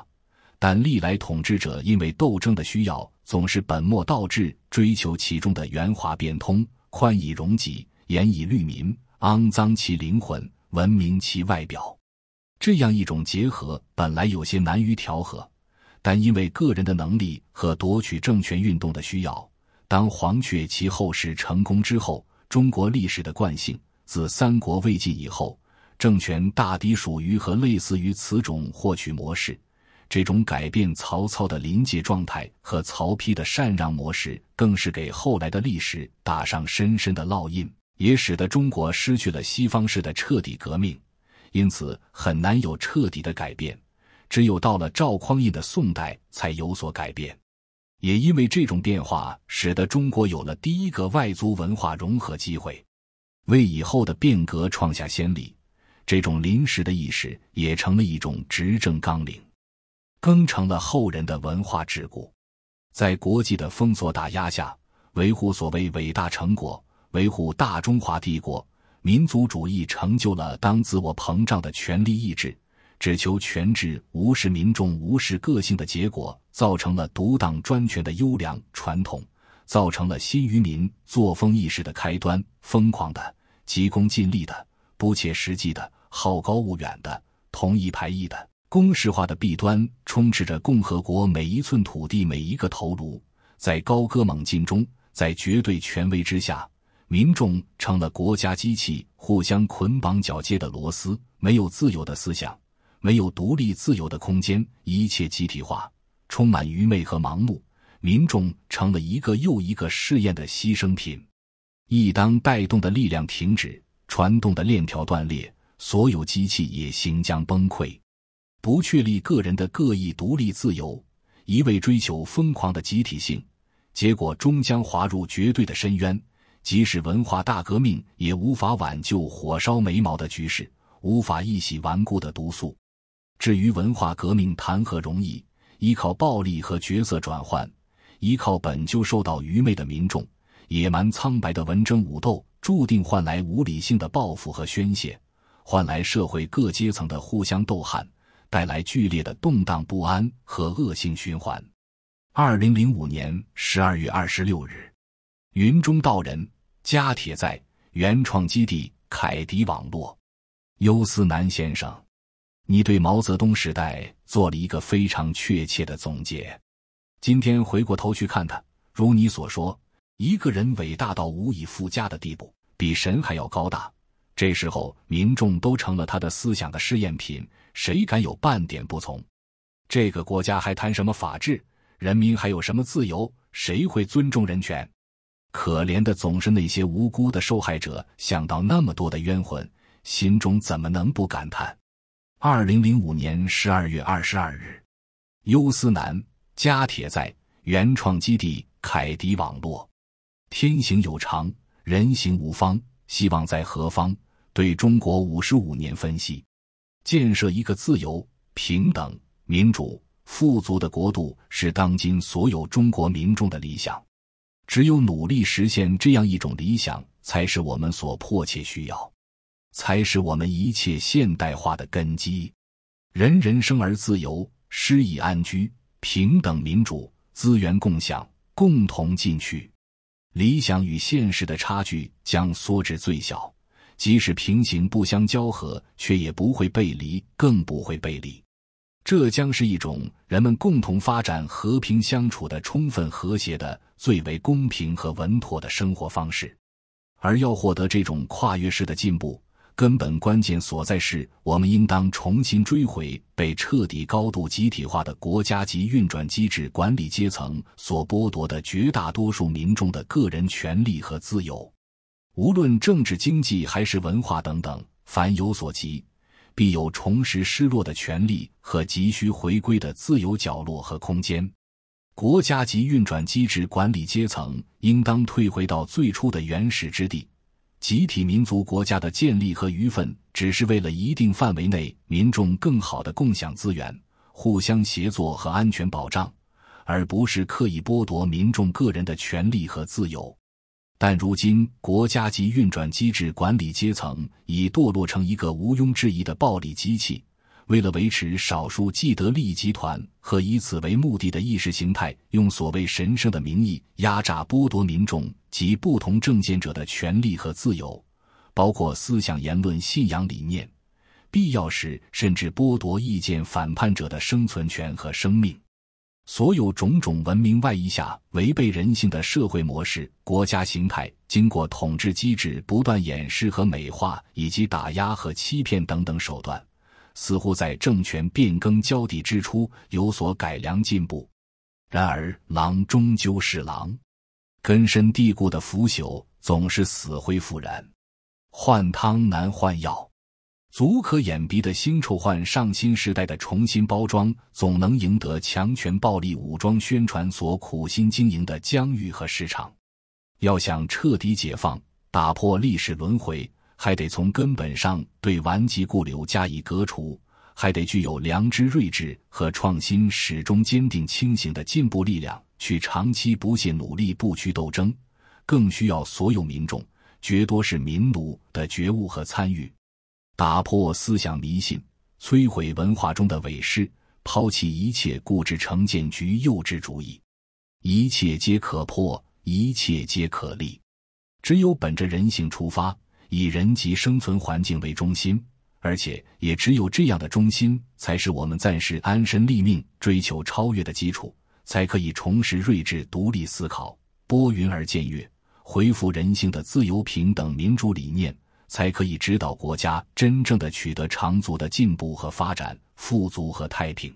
但历来统治者因为斗争的需要，总是本末倒置，追求其中的圆滑变通，宽以容己，严以律民，肮脏其灵魂，文明其外表。这样一种结合本来有些难于调和，但因为个人的能力和夺取政权运动的需要，当黄雀其后世成功之后，中国历史的惯性自三国魏晋以后。政权大抵属于和类似于此种获取模式，这种改变曹操的临界状态和曹丕的禅让模式，更是给后来的历史打上深深的烙印，也使得中国失去了西方式的彻底革命，因此很难有彻底的改变。只有到了赵匡胤的宋代才有所改变，也因为这种变化，使得中国有了第一个外族文化融合机会，为以后的变革创下先例。这种临时的意识也成了一种执政纲领，更成了后人的文化桎梏。在国际的封锁打压下，维护所谓伟大成果，维护大中华帝国民族主义，成就了当自我膨胀的权力意志，只求权治，无视民众，无视个性的结果，造成了独党专权的优良传统，造成了新愚民作风意识的开端，疯狂的、急功近利的、不切实际的。好高骛远的，同一排异的，公式化的弊端充斥着共和国每一寸土地，每一个头颅。在高歌猛进中，在绝对权威之下，民众成了国家机器互相捆绑绞接的螺丝，没有自由的思想，没有独立自由的空间，一切集体化，充满愚昧和盲目。民众成了一个又一个试验的牺牲品。一当带动的力量停止，传动的链条断裂。所有机器也行将崩溃，不确立个人的各异独立自由，一味追求疯狂的集体性，结果终将滑入绝对的深渊。即使文化大革命也无法挽救火烧眉毛的局势，无法一洗顽固的毒素。至于文化革命，谈何容易？依靠暴力和角色转换，依靠本就受到愚昧的民众，野蛮苍白的文争武斗，注定换来无理性的报复和宣泄。换来社会各阶层的互相斗汉，带来剧烈的动荡不安和恶性循环。二零零五年十二月二十六日，云中道人加铁在原创基地凯迪网络，优思南先生，你对毛泽东时代做了一个非常确切的总结。今天回过头去看他，如你所说，一个人伟大到无以复加的地步，比神还要高大。这时候，民众都成了他的思想的试验品，谁敢有半点不从？这个国家还谈什么法治？人民还有什么自由？谁会尊重人权？可怜的总是那些无辜的受害者。想到那么多的冤魂，心中怎么能不感叹？二零零五年十二月二十二日，优思南加铁在原创基地凯迪网络，天行有常，人行无方。希望在何方？对中国五十五年分析，建设一个自由、平等、民主、富足的国度是当今所有中国民众的理想。只有努力实现这样一种理想，才是我们所迫切需要，才是我们一切现代化的根基。人人生而自由，施以安居，平等、民主、资源共享，共同进取。理想与现实的差距将缩至最小，即使平行不相交合，却也不会背离，更不会背离。这将是一种人们共同发展、和平相处的充分和谐的最为公平和稳妥的生活方式。而要获得这种跨越式的进步。根本关键所在是我们应当重新追回被彻底高度集体化的国家级运转机制管理阶层所剥夺的绝大多数民众的个人权利和自由，无论政治、经济还是文化等等，凡有所及，必有重拾失落的权利和急需回归的自由角落和空间。国家级运转机制管理阶层应当退回到最初的原始之地。集体民族国家的建立和余份，只是为了一定范围内民众更好的共享资源、互相协作和安全保障，而不是刻意剥夺民众个人的权利和自由。但如今，国家级运转机制管理阶层已堕落成一个毋庸置疑的暴力机器。为了维持少数既得利益集团和以此为目的的意识形态，用所谓神圣的名义压榨、剥夺民众及不同政见者的权利和自由，包括思想言论、信仰理念，必要时甚至剥夺意见反叛者的生存权和生命。所有种种文明外衣下违背人性的社会模式、国家形态，经过统治机制不断掩饰和美化，以及打压和欺骗等等手段。似乎在政权变更交替之初有所改良进步，然而狼终究是狼，根深蒂固的腐朽总是死灰复燃，换汤难换药，足可掩鼻的腥臭换上新时代的重新包装，总能赢得强权暴力武装宣传所苦心经营的疆域和市场。要想彻底解放，打破历史轮回。还得从根本上对顽疾固瘤加以革除，还得具有良知、睿智和创新，始终坚定清醒的进步力量去长期不懈努力、不屈斗争。更需要所有民众，绝多是民奴的觉悟和参与，打破思想迷信，摧毁文化中的伪饰，抛弃一切固执成见局幼稚主义，一切皆可破，一切皆可立。只有本着人性出发。以人及生存环境为中心，而且也只有这样的中心，才是我们暂时安身立命、追求超越的基础，才可以重拾睿智、独立思考，拨云而见月，恢复人性的自由、平等、民主理念，才可以指导国家真正的取得长足的进步和发展、富足和太平，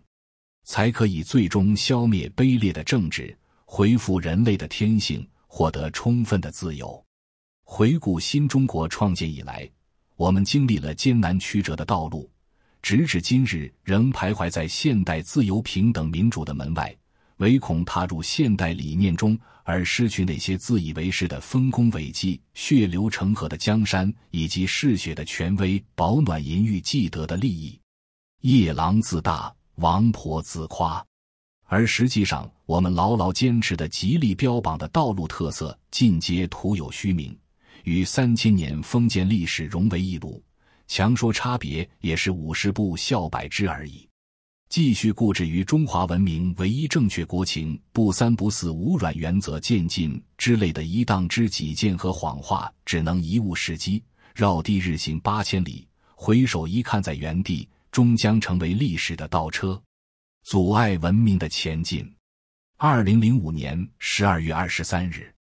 才可以最终消灭卑劣的政治，恢复人类的天性，获得充分的自由。回顾新中国创建以来，我们经历了艰难曲折的道路，直至今日仍徘徊在现代自由、平等、民主的门外，唯恐踏入现代理念中而失去那些自以为是的丰功伟绩、血流成河的江山，以及嗜血的权威、保暖淫欲、既得的利益。夜郎自大，王婆自夸，而实际上，我们牢牢坚持的、极力标榜的道路特色，尽皆徒有虚名。与三千年封建历史融为一炉，强说差别也是五十步笑百之而已。继续固执于中华文明唯一正确国情、不三不四、无软原则渐进之类的一荡之己见和谎话，只能贻误时机，绕地日行八千里，回首一看，在原地，终将成为历史的倒车，阻碍文明的前进。二零零五年十二月二十三日，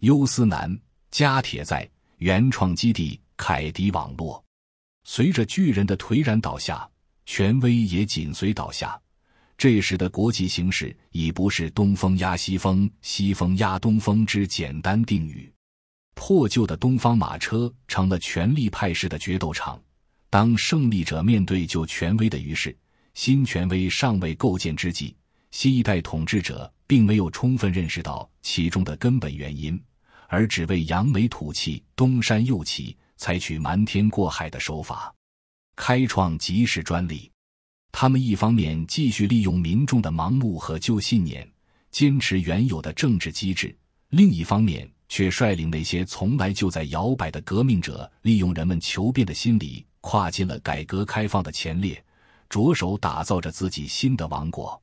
优思南。加铁在原创基地凯迪网络，随着巨人的颓然倒下，权威也紧随倒下。这时的国际形势已不是东风压西风、西风压东风之简单定语。破旧的东方马车成了权力派式的决斗场。当胜利者面对旧权威的于是，新权威尚未构建之际，新一代统治者并没有充分认识到其中的根本原因。而只为扬眉吐气、东山又起，采取瞒天过海的手法，开创即时专利。他们一方面继续利用民众的盲目和旧信念，坚持原有的政治机制；另一方面，却率领那些从来就在摇摆的革命者，利用人们求变的心理，跨进了改革开放的前列，着手打造着自己新的王国。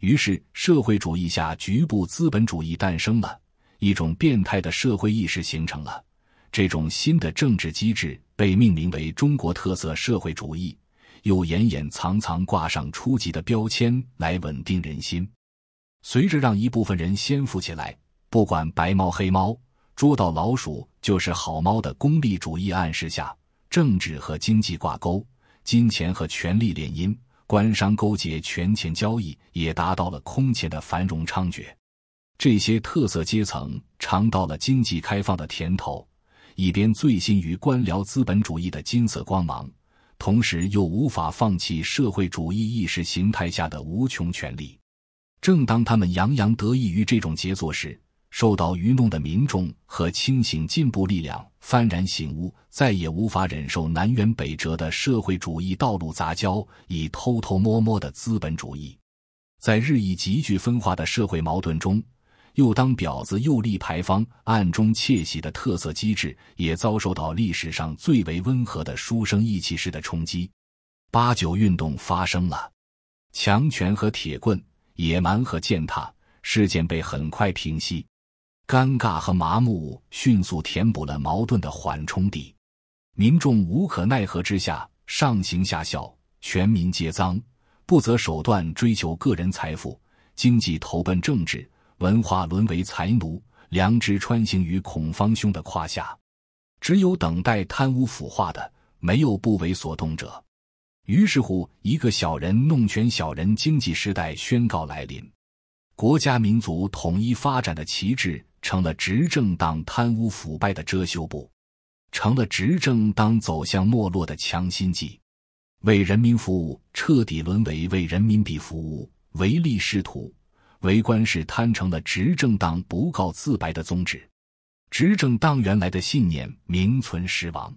于是，社会主义下局部资本主义诞生了。一种变态的社会意识形成了，这种新的政治机制被命名为中国特色社会主义，又掩掩藏藏挂上初级的标签来稳定人心。随着让一部分人先富起来，不管白猫黑猫，捉到老鼠就是好猫的功利主义暗示下，政治和经济挂钩，金钱和权力联姻，官商勾结、权钱交易也达到了空前的繁荣猖獗。这些特色阶层尝到了经济开放的甜头，一边醉心于官僚资本主义的金色光芒，同时又无法放弃社会主义意识形态下的无穷权力。正当他们洋洋得意于这种杰作时，受到愚弄的民众和清醒进步力量幡然醒悟，再也无法忍受南辕北辙的社会主义道路杂交以偷偷摸摸的资本主义，在日益急剧分化的社会矛盾中。又当婊子又立牌坊，暗中窃喜的特色机制，也遭受到历史上最为温和的书生意气式的冲击。八九运动发生了，强权和铁棍，野蛮和践踏事件被很快平息，尴尬和麻木迅速填补了矛盾的缓冲地，民众无可奈何之下，上行下效，全民皆脏，不择手段追求个人财富，经济投奔政治。文化沦为财奴，良知穿行于孔方兄的胯下。只有等待贪污腐化的，没有不为所动者。于是乎，一个小人弄权，小人经济时代宣告来临。国家民族统一发展的旗帜，成了执政党贪污腐败的遮羞布，成了执政党走向没落的强心剂。为人民服务，彻底沦为为人民币服务，唯利是图。为官是贪成了执政党不告自白的宗旨，执政党原来的信念名存实亡，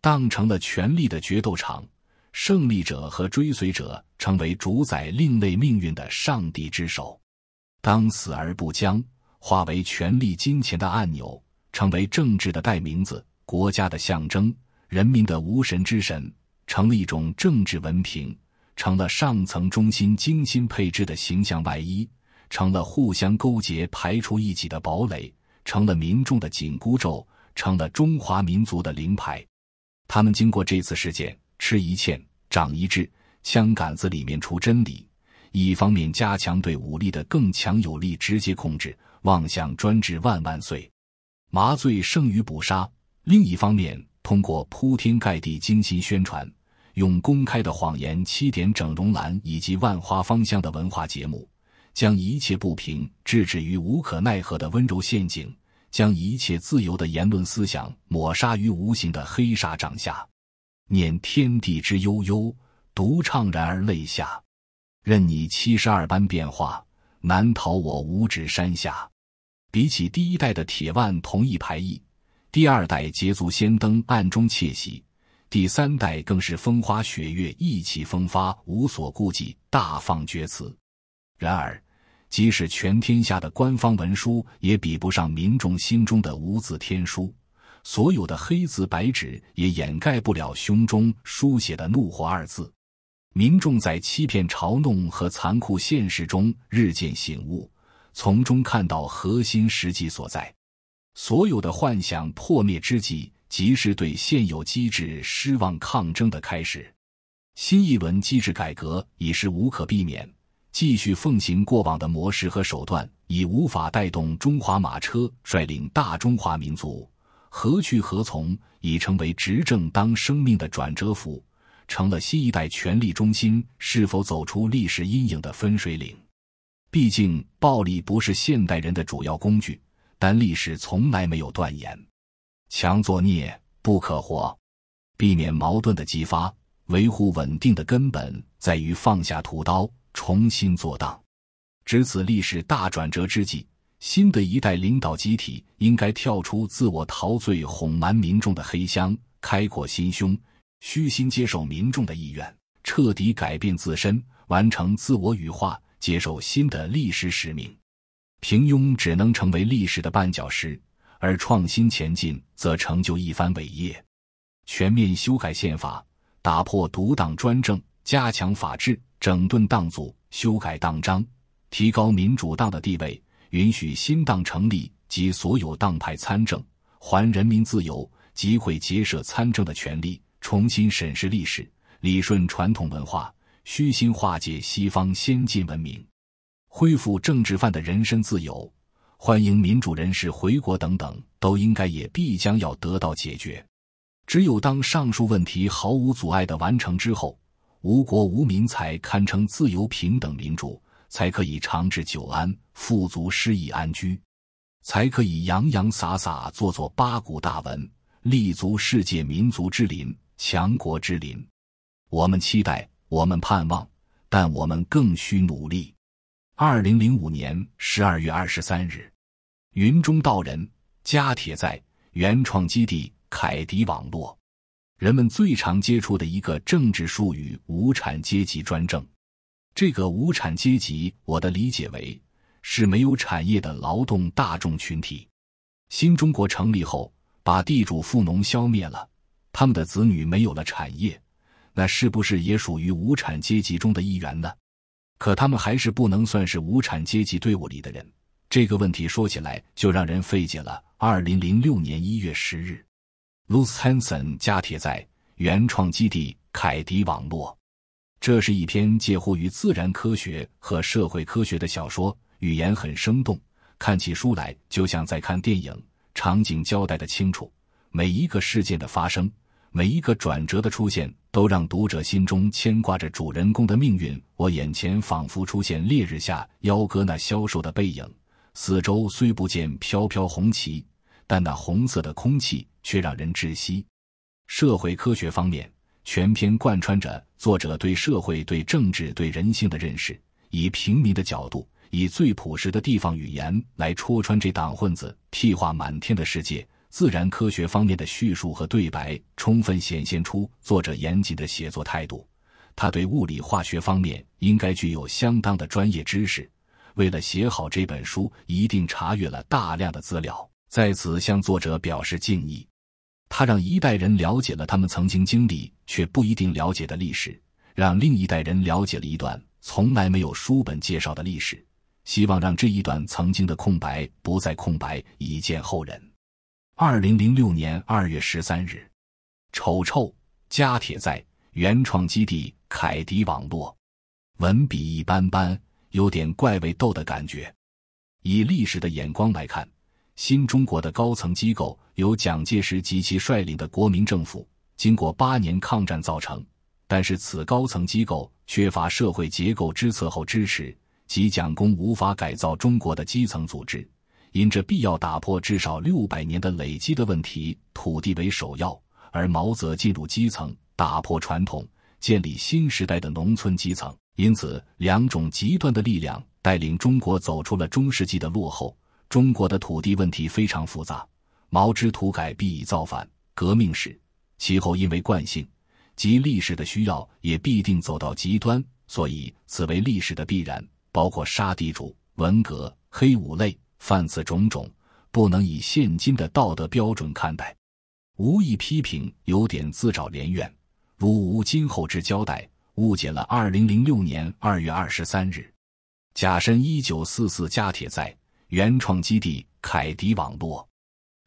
当成了权力的决斗场，胜利者和追随者成为主宰另类命运的上帝之手，当死而不僵，化为权力金钱的按钮，成为政治的代名词，国家的象征，人民的无神之神，成了一种政治文凭，成了上层中心精心配置的形象外衣。成了互相勾结、排除异己的堡垒，成了民众的紧箍咒，成了中华民族的灵牌。他们经过这次事件，吃一堑，长一智，枪杆子里面出真理。一方面加强对武力的更强有力直接控制，妄想专制万万岁，麻醉胜于捕杀；另一方面，通过铺天盖地精心宣传，用公开的谎言、七点整容栏以及万花芳香的文化节目。将一切不平置之于无可奈何的温柔陷阱，将一切自由的言论思想抹杀于无形的黑沙掌下，念天地之悠悠，独怆然而泪下。任你七十二般变化，难逃我五指山下。比起第一代的铁腕同一排异，第二代捷足先登，暗中窃喜；第三代更是风花雪月，意气风发，无所顾忌，大放厥词。然而，即使全天下的官方文书也比不上民众心中的无字天书，所有的黑字白纸也掩盖不了胸中书写的怒火二字。民众在欺骗、嘲弄和残酷现实中日渐醒悟，从中看到核心实际所在。所有的幻想破灭之际，即是对现有机制失望抗争的开始。新一轮机制改革已是无可避免。继续奉行过往的模式和手段，已无法带动中华马车率领大中华民族何去何从，已成为执政当生命的转折符，成了新一代权力中心是否走出历史阴影的分水岭。毕竟，暴力不是现代人的主要工具，但历史从来没有断言强作孽不可活。避免矛盾的激发，维护稳定的根本在于放下屠刀。重新做当。值此历史大转折之际，新的一代领导集体应该跳出自我陶醉、哄瞒民众的黑箱，开阔心胸，虚心接受民众的意愿，彻底改变自身，完成自我羽化，接受新的历史使命。平庸只能成为历史的绊脚石，而创新前进则成就一番伟业。全面修改宪法，打破独党专政，加强法治。整顿党组，修改党章，提高民主党的地位，允许新党成立及所有党派参政，还人民自由集会结社参政的权利，重新审视历史，理顺传统文化，虚心化解西方先进文明，恢复政治犯的人身自由，欢迎民主人士回国等等，都应该也必将要得到解决。只有当上述问题毫无阻碍地完成之后。无国无民才堪称自由平等民主，才可以长治久安、富足、诗意安居，才可以洋洋洒洒做做八股大文，立足世界民族之林、强国之林。我们期待，我们盼望，但我们更需努力。二零零五年十二月二十三日，云中道人加铁在原创基地凯迪网络。人们最常接触的一个政治术语“无产阶级专政”，这个无产阶级，我的理解为是没有产业的劳动大众群体。新中国成立后，把地主富农消灭了，他们的子女没有了产业，那是不是也属于无产阶级中的一员呢？可他们还是不能算是无产阶级队伍里的人。这个问题说起来就让人费解了。二零零六年一月十日。Luce Hansen 加铁在原创基地凯迪网络。这是一篇介乎于自然科学和社会科学的小说，语言很生动，看起书来就像在看电影，场景交代的清楚，每一个事件的发生，每一个转折的出现，都让读者心中牵挂着主人公的命运。我眼前仿佛出现烈日下妖哥那消瘦的背影，四周虽不见飘飘红旗，但那红色的空气。却让人窒息。社会科学方面，全篇贯穿着作者对社会、对政治、对人性的认识，以平民的角度，以最朴实的地方语言来戳穿这党混子、屁话满天的世界。自然科学方面的叙述和对白，充分显现出作者严谨的写作态度。他对物理化学方面应该具有相当的专业知识，为了写好这本书，一定查阅了大量的资料。在此向作者表示敬意。他让一代人了解了他们曾经经历却不一定了解的历史，让另一代人了解了一段从来没有书本介绍的历史。希望让这一段曾经的空白不再空白，以见后人。二零零六年二月十三日，丑臭加铁在原创基地凯迪网络，文笔一般般，有点怪味豆的感觉。以历史的眼光来看。新中国的高层机构由蒋介石及其率领的国民政府经过八年抗战造成，但是此高层机构缺乏社会结构之策后支持及蒋公无法改造中国的基层组织，因这必要打破至少六百年的累积的问题，土地为首要，而毛泽进入基层打破传统，建立新时代的农村基层，因此两种极端的力量带领中国走出了中世纪的落后。中国的土地问题非常复杂，毛之土改必以造反革命史，其后因为惯性及历史的需要，也必定走到极端，所以此为历史的必然，包括杀地主、文革、黑五类、犯此种种，不能以现今的道德标准看待。无意批评，有点自找连怨。如无今后之交代，误解了。二零零六年二月二十三日，甲申一九四四加铁在。原创基地凯迪网络，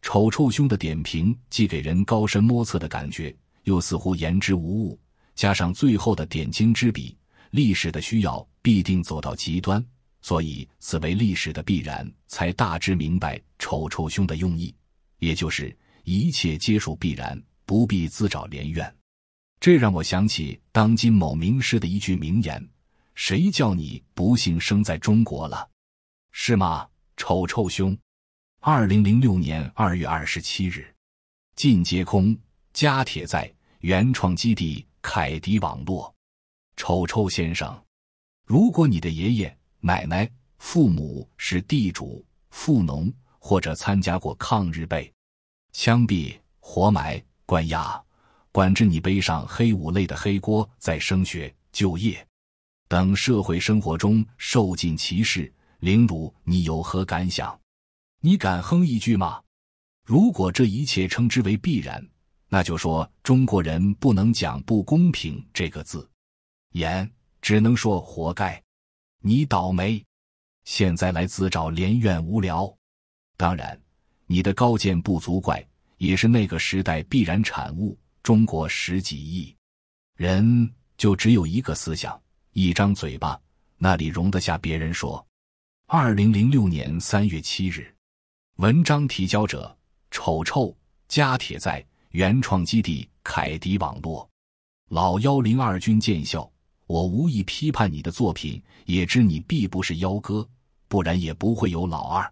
丑臭兄的点评既给人高深莫测的感觉，又似乎言之无物。加上最后的点睛之笔，历史的需要必定走到极端，所以此为历史的必然，才大致明白丑臭兄的用意，也就是一切皆属必然，不必自找连怨。这让我想起当今某名师的一句名言：“谁叫你不幸生在中国了，是吗？”丑臭兄，二零零六年二月二十七日，进阶空加铁在原创基地凯迪网络。丑臭先生，如果你的爷爷奶奶、父母是地主、富农，或者参加过抗日被枪毙、活埋、关押、管制，你背上黑五类的黑锅，在升学、就业等社会生活中受尽歧视。领主，你有何感想？你敢哼一句吗？如果这一切称之为必然，那就说中国人不能讲“不公平”这个字言只能说“活该”，你倒霉。现在来自找连怨无聊。当然，你的高见不足怪，也是那个时代必然产物。中国十几亿人就只有一个思想，一张嘴巴，哪里容得下别人说？二零零六年三月七日，文章提交者丑臭加铁在原创基地凯迪网络，老幺零二军见笑，我无意批判你的作品，也知你必不是幺哥，不然也不会有老二。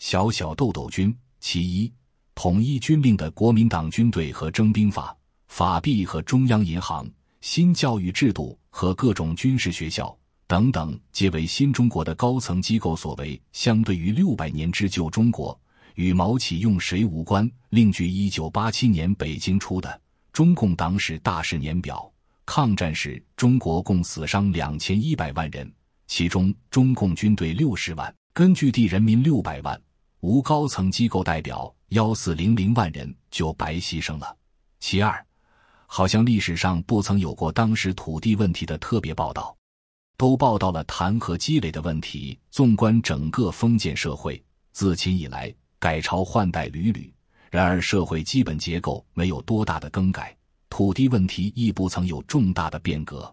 小小豆豆军，其一，统一军令的国民党军队和征兵法、法币和中央银行、新教育制度和各种军事学校。等等，皆为新中国的高层机构所为。相对于六百年之旧中国，与毛起用谁无关。另据1987年北京出的《中共党史大事年表》，抗战时中国共死伤2100万人，其中中共军队60万，根据地人民600万，无高层机构代表1400万人就白牺牲了。其二，好像历史上不曾有过当时土地问题的特别报道。都报道了谈何积累的问题。纵观整个封建社会，自秦以来，改朝换代屡屡，然而社会基本结构没有多大的更改，土地问题亦不曾有重大的变革，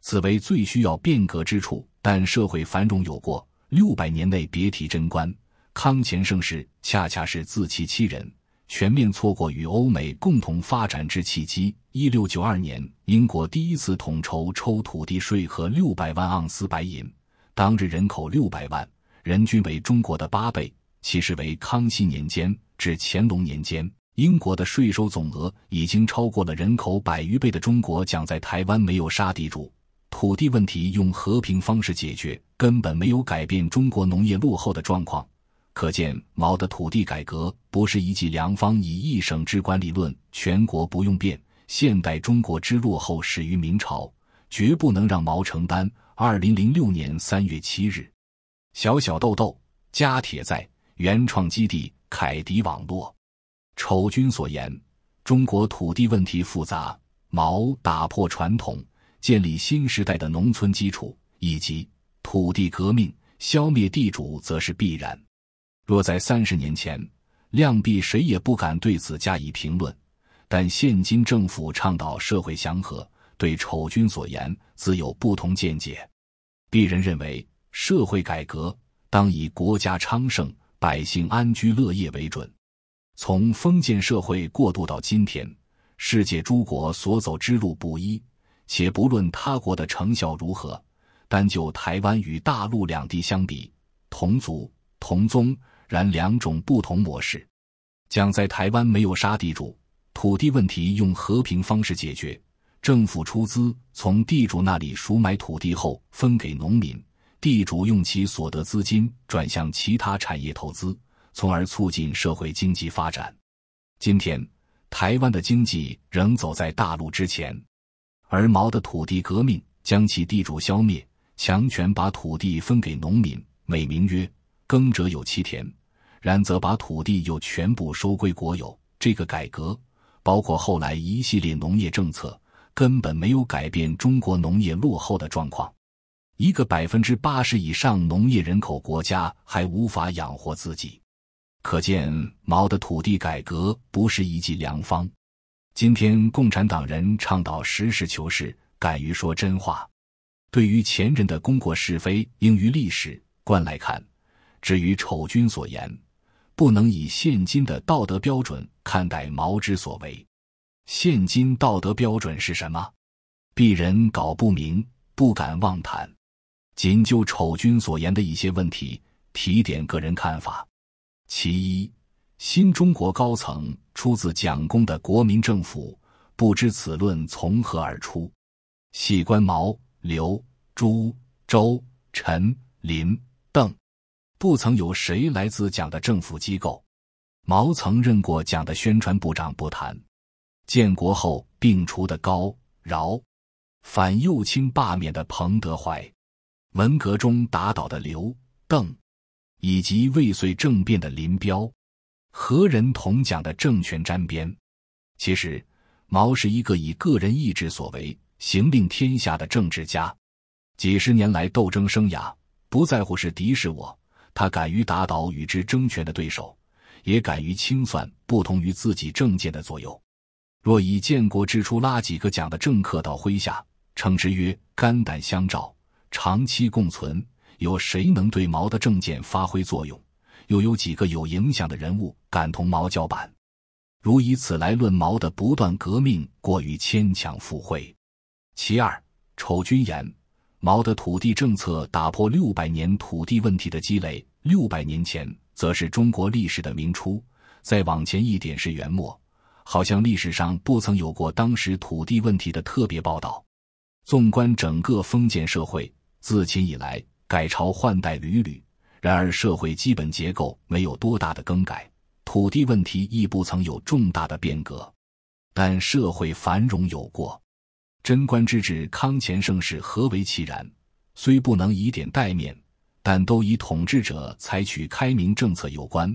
此为最需要变革之处。但社会繁荣有过六百年内，别提贞观、康乾盛世，恰恰是自欺欺人。全面错过与欧美共同发展之契机。一六九二年，英国第一次统筹抽土地税和六百万盎司白银，当日人口六百万，人均为中国的八倍。其实为康熙年间至乾隆年间，英国的税收总额已经超过了人口百余倍的中国。将在台湾没有杀地主，土地问题用和平方式解决，根本没有改变中国农业落后的状况。可见毛的土地改革不是一剂良方，以一省之管理论全国不用变。现代中国之落后始于明朝，绝不能让毛承担。二零零六年三月七日，小小豆豆加铁在原创基地凯迪网络，丑君所言：中国土地问题复杂，毛打破传统，建立新时代的农村基础，以及土地革命消灭地主，则是必然。若在三十年前，量币谁也不敢对此加以评论。但现今政府倡导社会祥和，对丑君所言自有不同见解。鄙人认为，社会改革当以国家昌盛、百姓安居乐业为准。从封建社会过渡到今天，世界诸国所走之路不一，且不论他国的成效如何，单就台湾与大陆两地相比，同族同宗。然两种不同模式，蒋在台湾没有杀地主，土地问题用和平方式解决，政府出资从地主那里赎买土地后分给农民，地主用其所得资金转向其他产业投资，从而促进社会经济发展。今天台湾的经济仍走在大陆之前，而毛的土地革命将其地主消灭，强权把土地分给农民，美名曰。耕者有其田，然则把土地又全部收归国有。这个改革，包括后来一系列农业政策，根本没有改变中国农业落后的状况。一个百分之八十以上农业人口国家还无法养活自己，可见毛的土地改革不是一剂良方。今天共产党人倡导实事求是，敢于说真话，对于前人的功过是非，应于历史观来看。至于丑君所言，不能以现今的道德标准看待毛之所为。现今道德标准是什么？鄙人搞不明，不敢妄谈。仅就丑君所言的一些问题，提点个人看法。其一，新中国高层出自蒋公的国民政府，不知此论从何而出？细观毛、刘、朱、周、陈、林、邓。不曾有谁来自蒋的政府机构，毛曾任过蒋的宣传部长不谈，建国后病除的高饶，反右倾罢免的彭德怀，文革中打倒的刘邓，以及未遂政变的林彪，何人同蒋的政权沾边？其实，毛是一个以个人意志所为，行令天下的政治家，几十年来斗争生涯，不在乎是敌是我。他敢于打倒与之争权的对手，也敢于清算不同于自己政见的左右。若以建国之初拉几个蒋的政客到麾下，称之曰“肝胆相照，长期共存”，有谁能对毛的政见发挥作用？又有几个有影响的人物敢同毛叫板？如以此来论毛的不断革命，过于牵强附会。其二，丑君言。毛的土地政策打破六百年土地问题的积累。六百年前，则是中国历史的明初；再往前一点是元末，好像历史上不曾有过当时土地问题的特别报道。纵观整个封建社会，自秦以来，改朝换代屡屡，然而社会基本结构没有多大的更改，土地问题亦不曾有重大的变革。但社会繁荣有过。贞观之治、康乾盛世何为其然？虽不能以点代面，但都与统治者采取开明政策有关。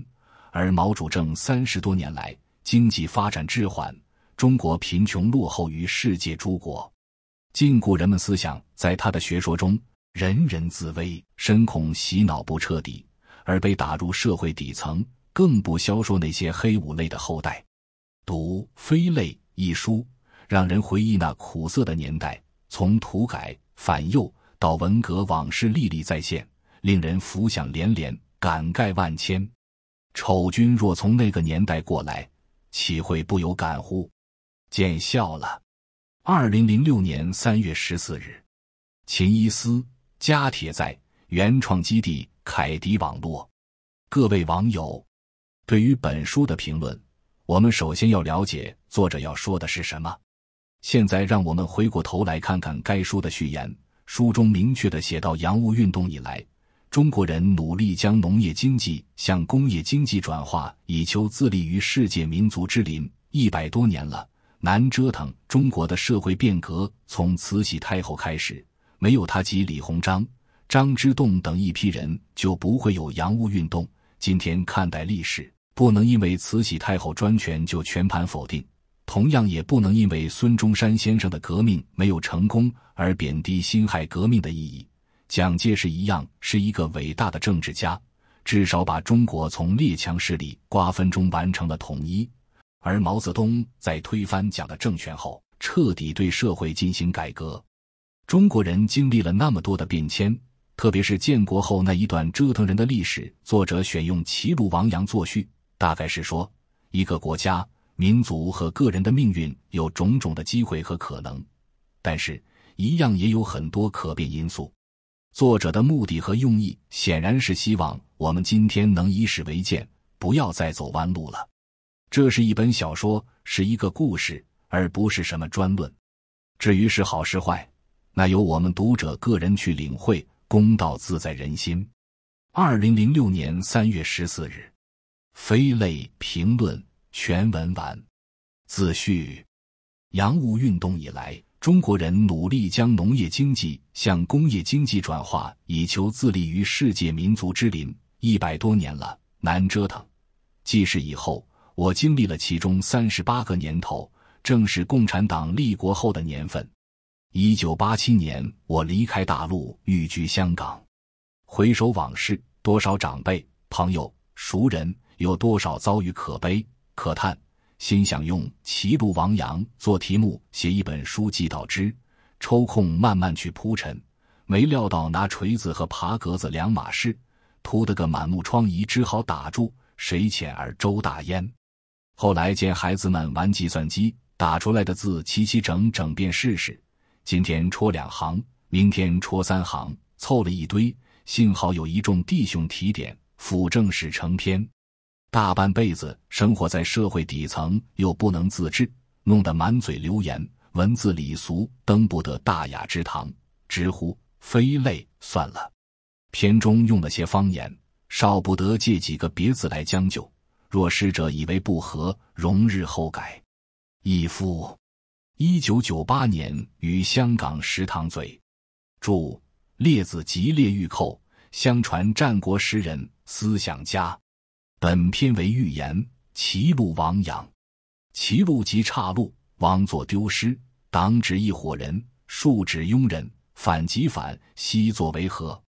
而毛主政三十多年来，经济发展滞缓，中国贫穷落后于世界诸国。禁锢人们思想，在他的学说中，人人自危，深恐洗脑不彻底而被打入社会底层，更不消受那些黑五类的后代。读《非类》一书。让人回忆那苦涩的年代，从土改反右到文革往事历历在现，令人浮想连连，感慨万千。丑君若从那个年代过来，岂会不由感乎？见笑了。二零零六年三月十四日，秦伊思加铁在原创基地凯迪网络。各位网友，对于本书的评论，我们首先要了解作者要说的是什么。现在让我们回过头来看看该书的序言。书中明确的写到，洋务运动以来，中国人努力将农业经济向工业经济转化，以求自立于世界民族之林。一百多年了，难折腾。中国的社会变革从慈禧太后开始，没有她及李鸿章、张之洞等一批人，就不会有洋务运动。今天看待历史，不能因为慈禧太后专权就全盘否定。同样也不能因为孙中山先生的革命没有成功而贬低辛亥革命的意义。蒋介石一样是一个伟大的政治家，至少把中国从列强势力瓜分中完成了统一。而毛泽东在推翻蒋的政权后，彻底对社会进行改革。中国人经历了那么多的变迁，特别是建国后那一段折腾人的历史。作者选用齐鲁王阳作序，大概是说一个国家。民族和个人的命运有种种的机会和可能，但是，一样也有很多可变因素。作者的目的和用意显然是希望我们今天能以史为鉴，不要再走弯路了。这是一本小说，是一个故事，而不是什么专论。至于是好是坏，那由我们读者个人去领会，公道自在人心。二零零六年三月十四日，《飞类评论》。全文完。自序：洋务运动以来，中国人努力将农业经济向工业经济转化，以求自立于世界民族之林。一百多年了，难折腾。记事以后，我经历了其中三十八个年头，正是共产党立国后的年份。一九八七年，我离开大陆，寓居香港。回首往事，多少长辈、朋友、熟人，有多少遭遇可悲。可叹，心想用齐鲁王阳做题目写一本书，寄到之，抽空慢慢去铺陈。没料到拿锤子和爬格子两码事，突得个满目疮痍，只好打住。谁浅而周大焉？后来见孩子们玩计算机，打出来的字齐齐整整，便试试。今天戳两行，明天戳三行，凑了一堆。幸好有一众弟兄提点辅正史成篇。大半辈子生活在社会底层，又不能自制，弄得满嘴流言，文字礼俗，登不得大雅之堂，直呼非类算了。篇中用了些方言，少不得借几个别字来将就。若师者以为不合，容日后改。义夫，一九九八年于香港食堂嘴，著《列子·集列玉寇》，相传战国诗人，思想家。本篇为预言，歧路亡羊。歧路即岔路，亡作丢失，党指一伙人，庶指庸人，反即反，西作为何。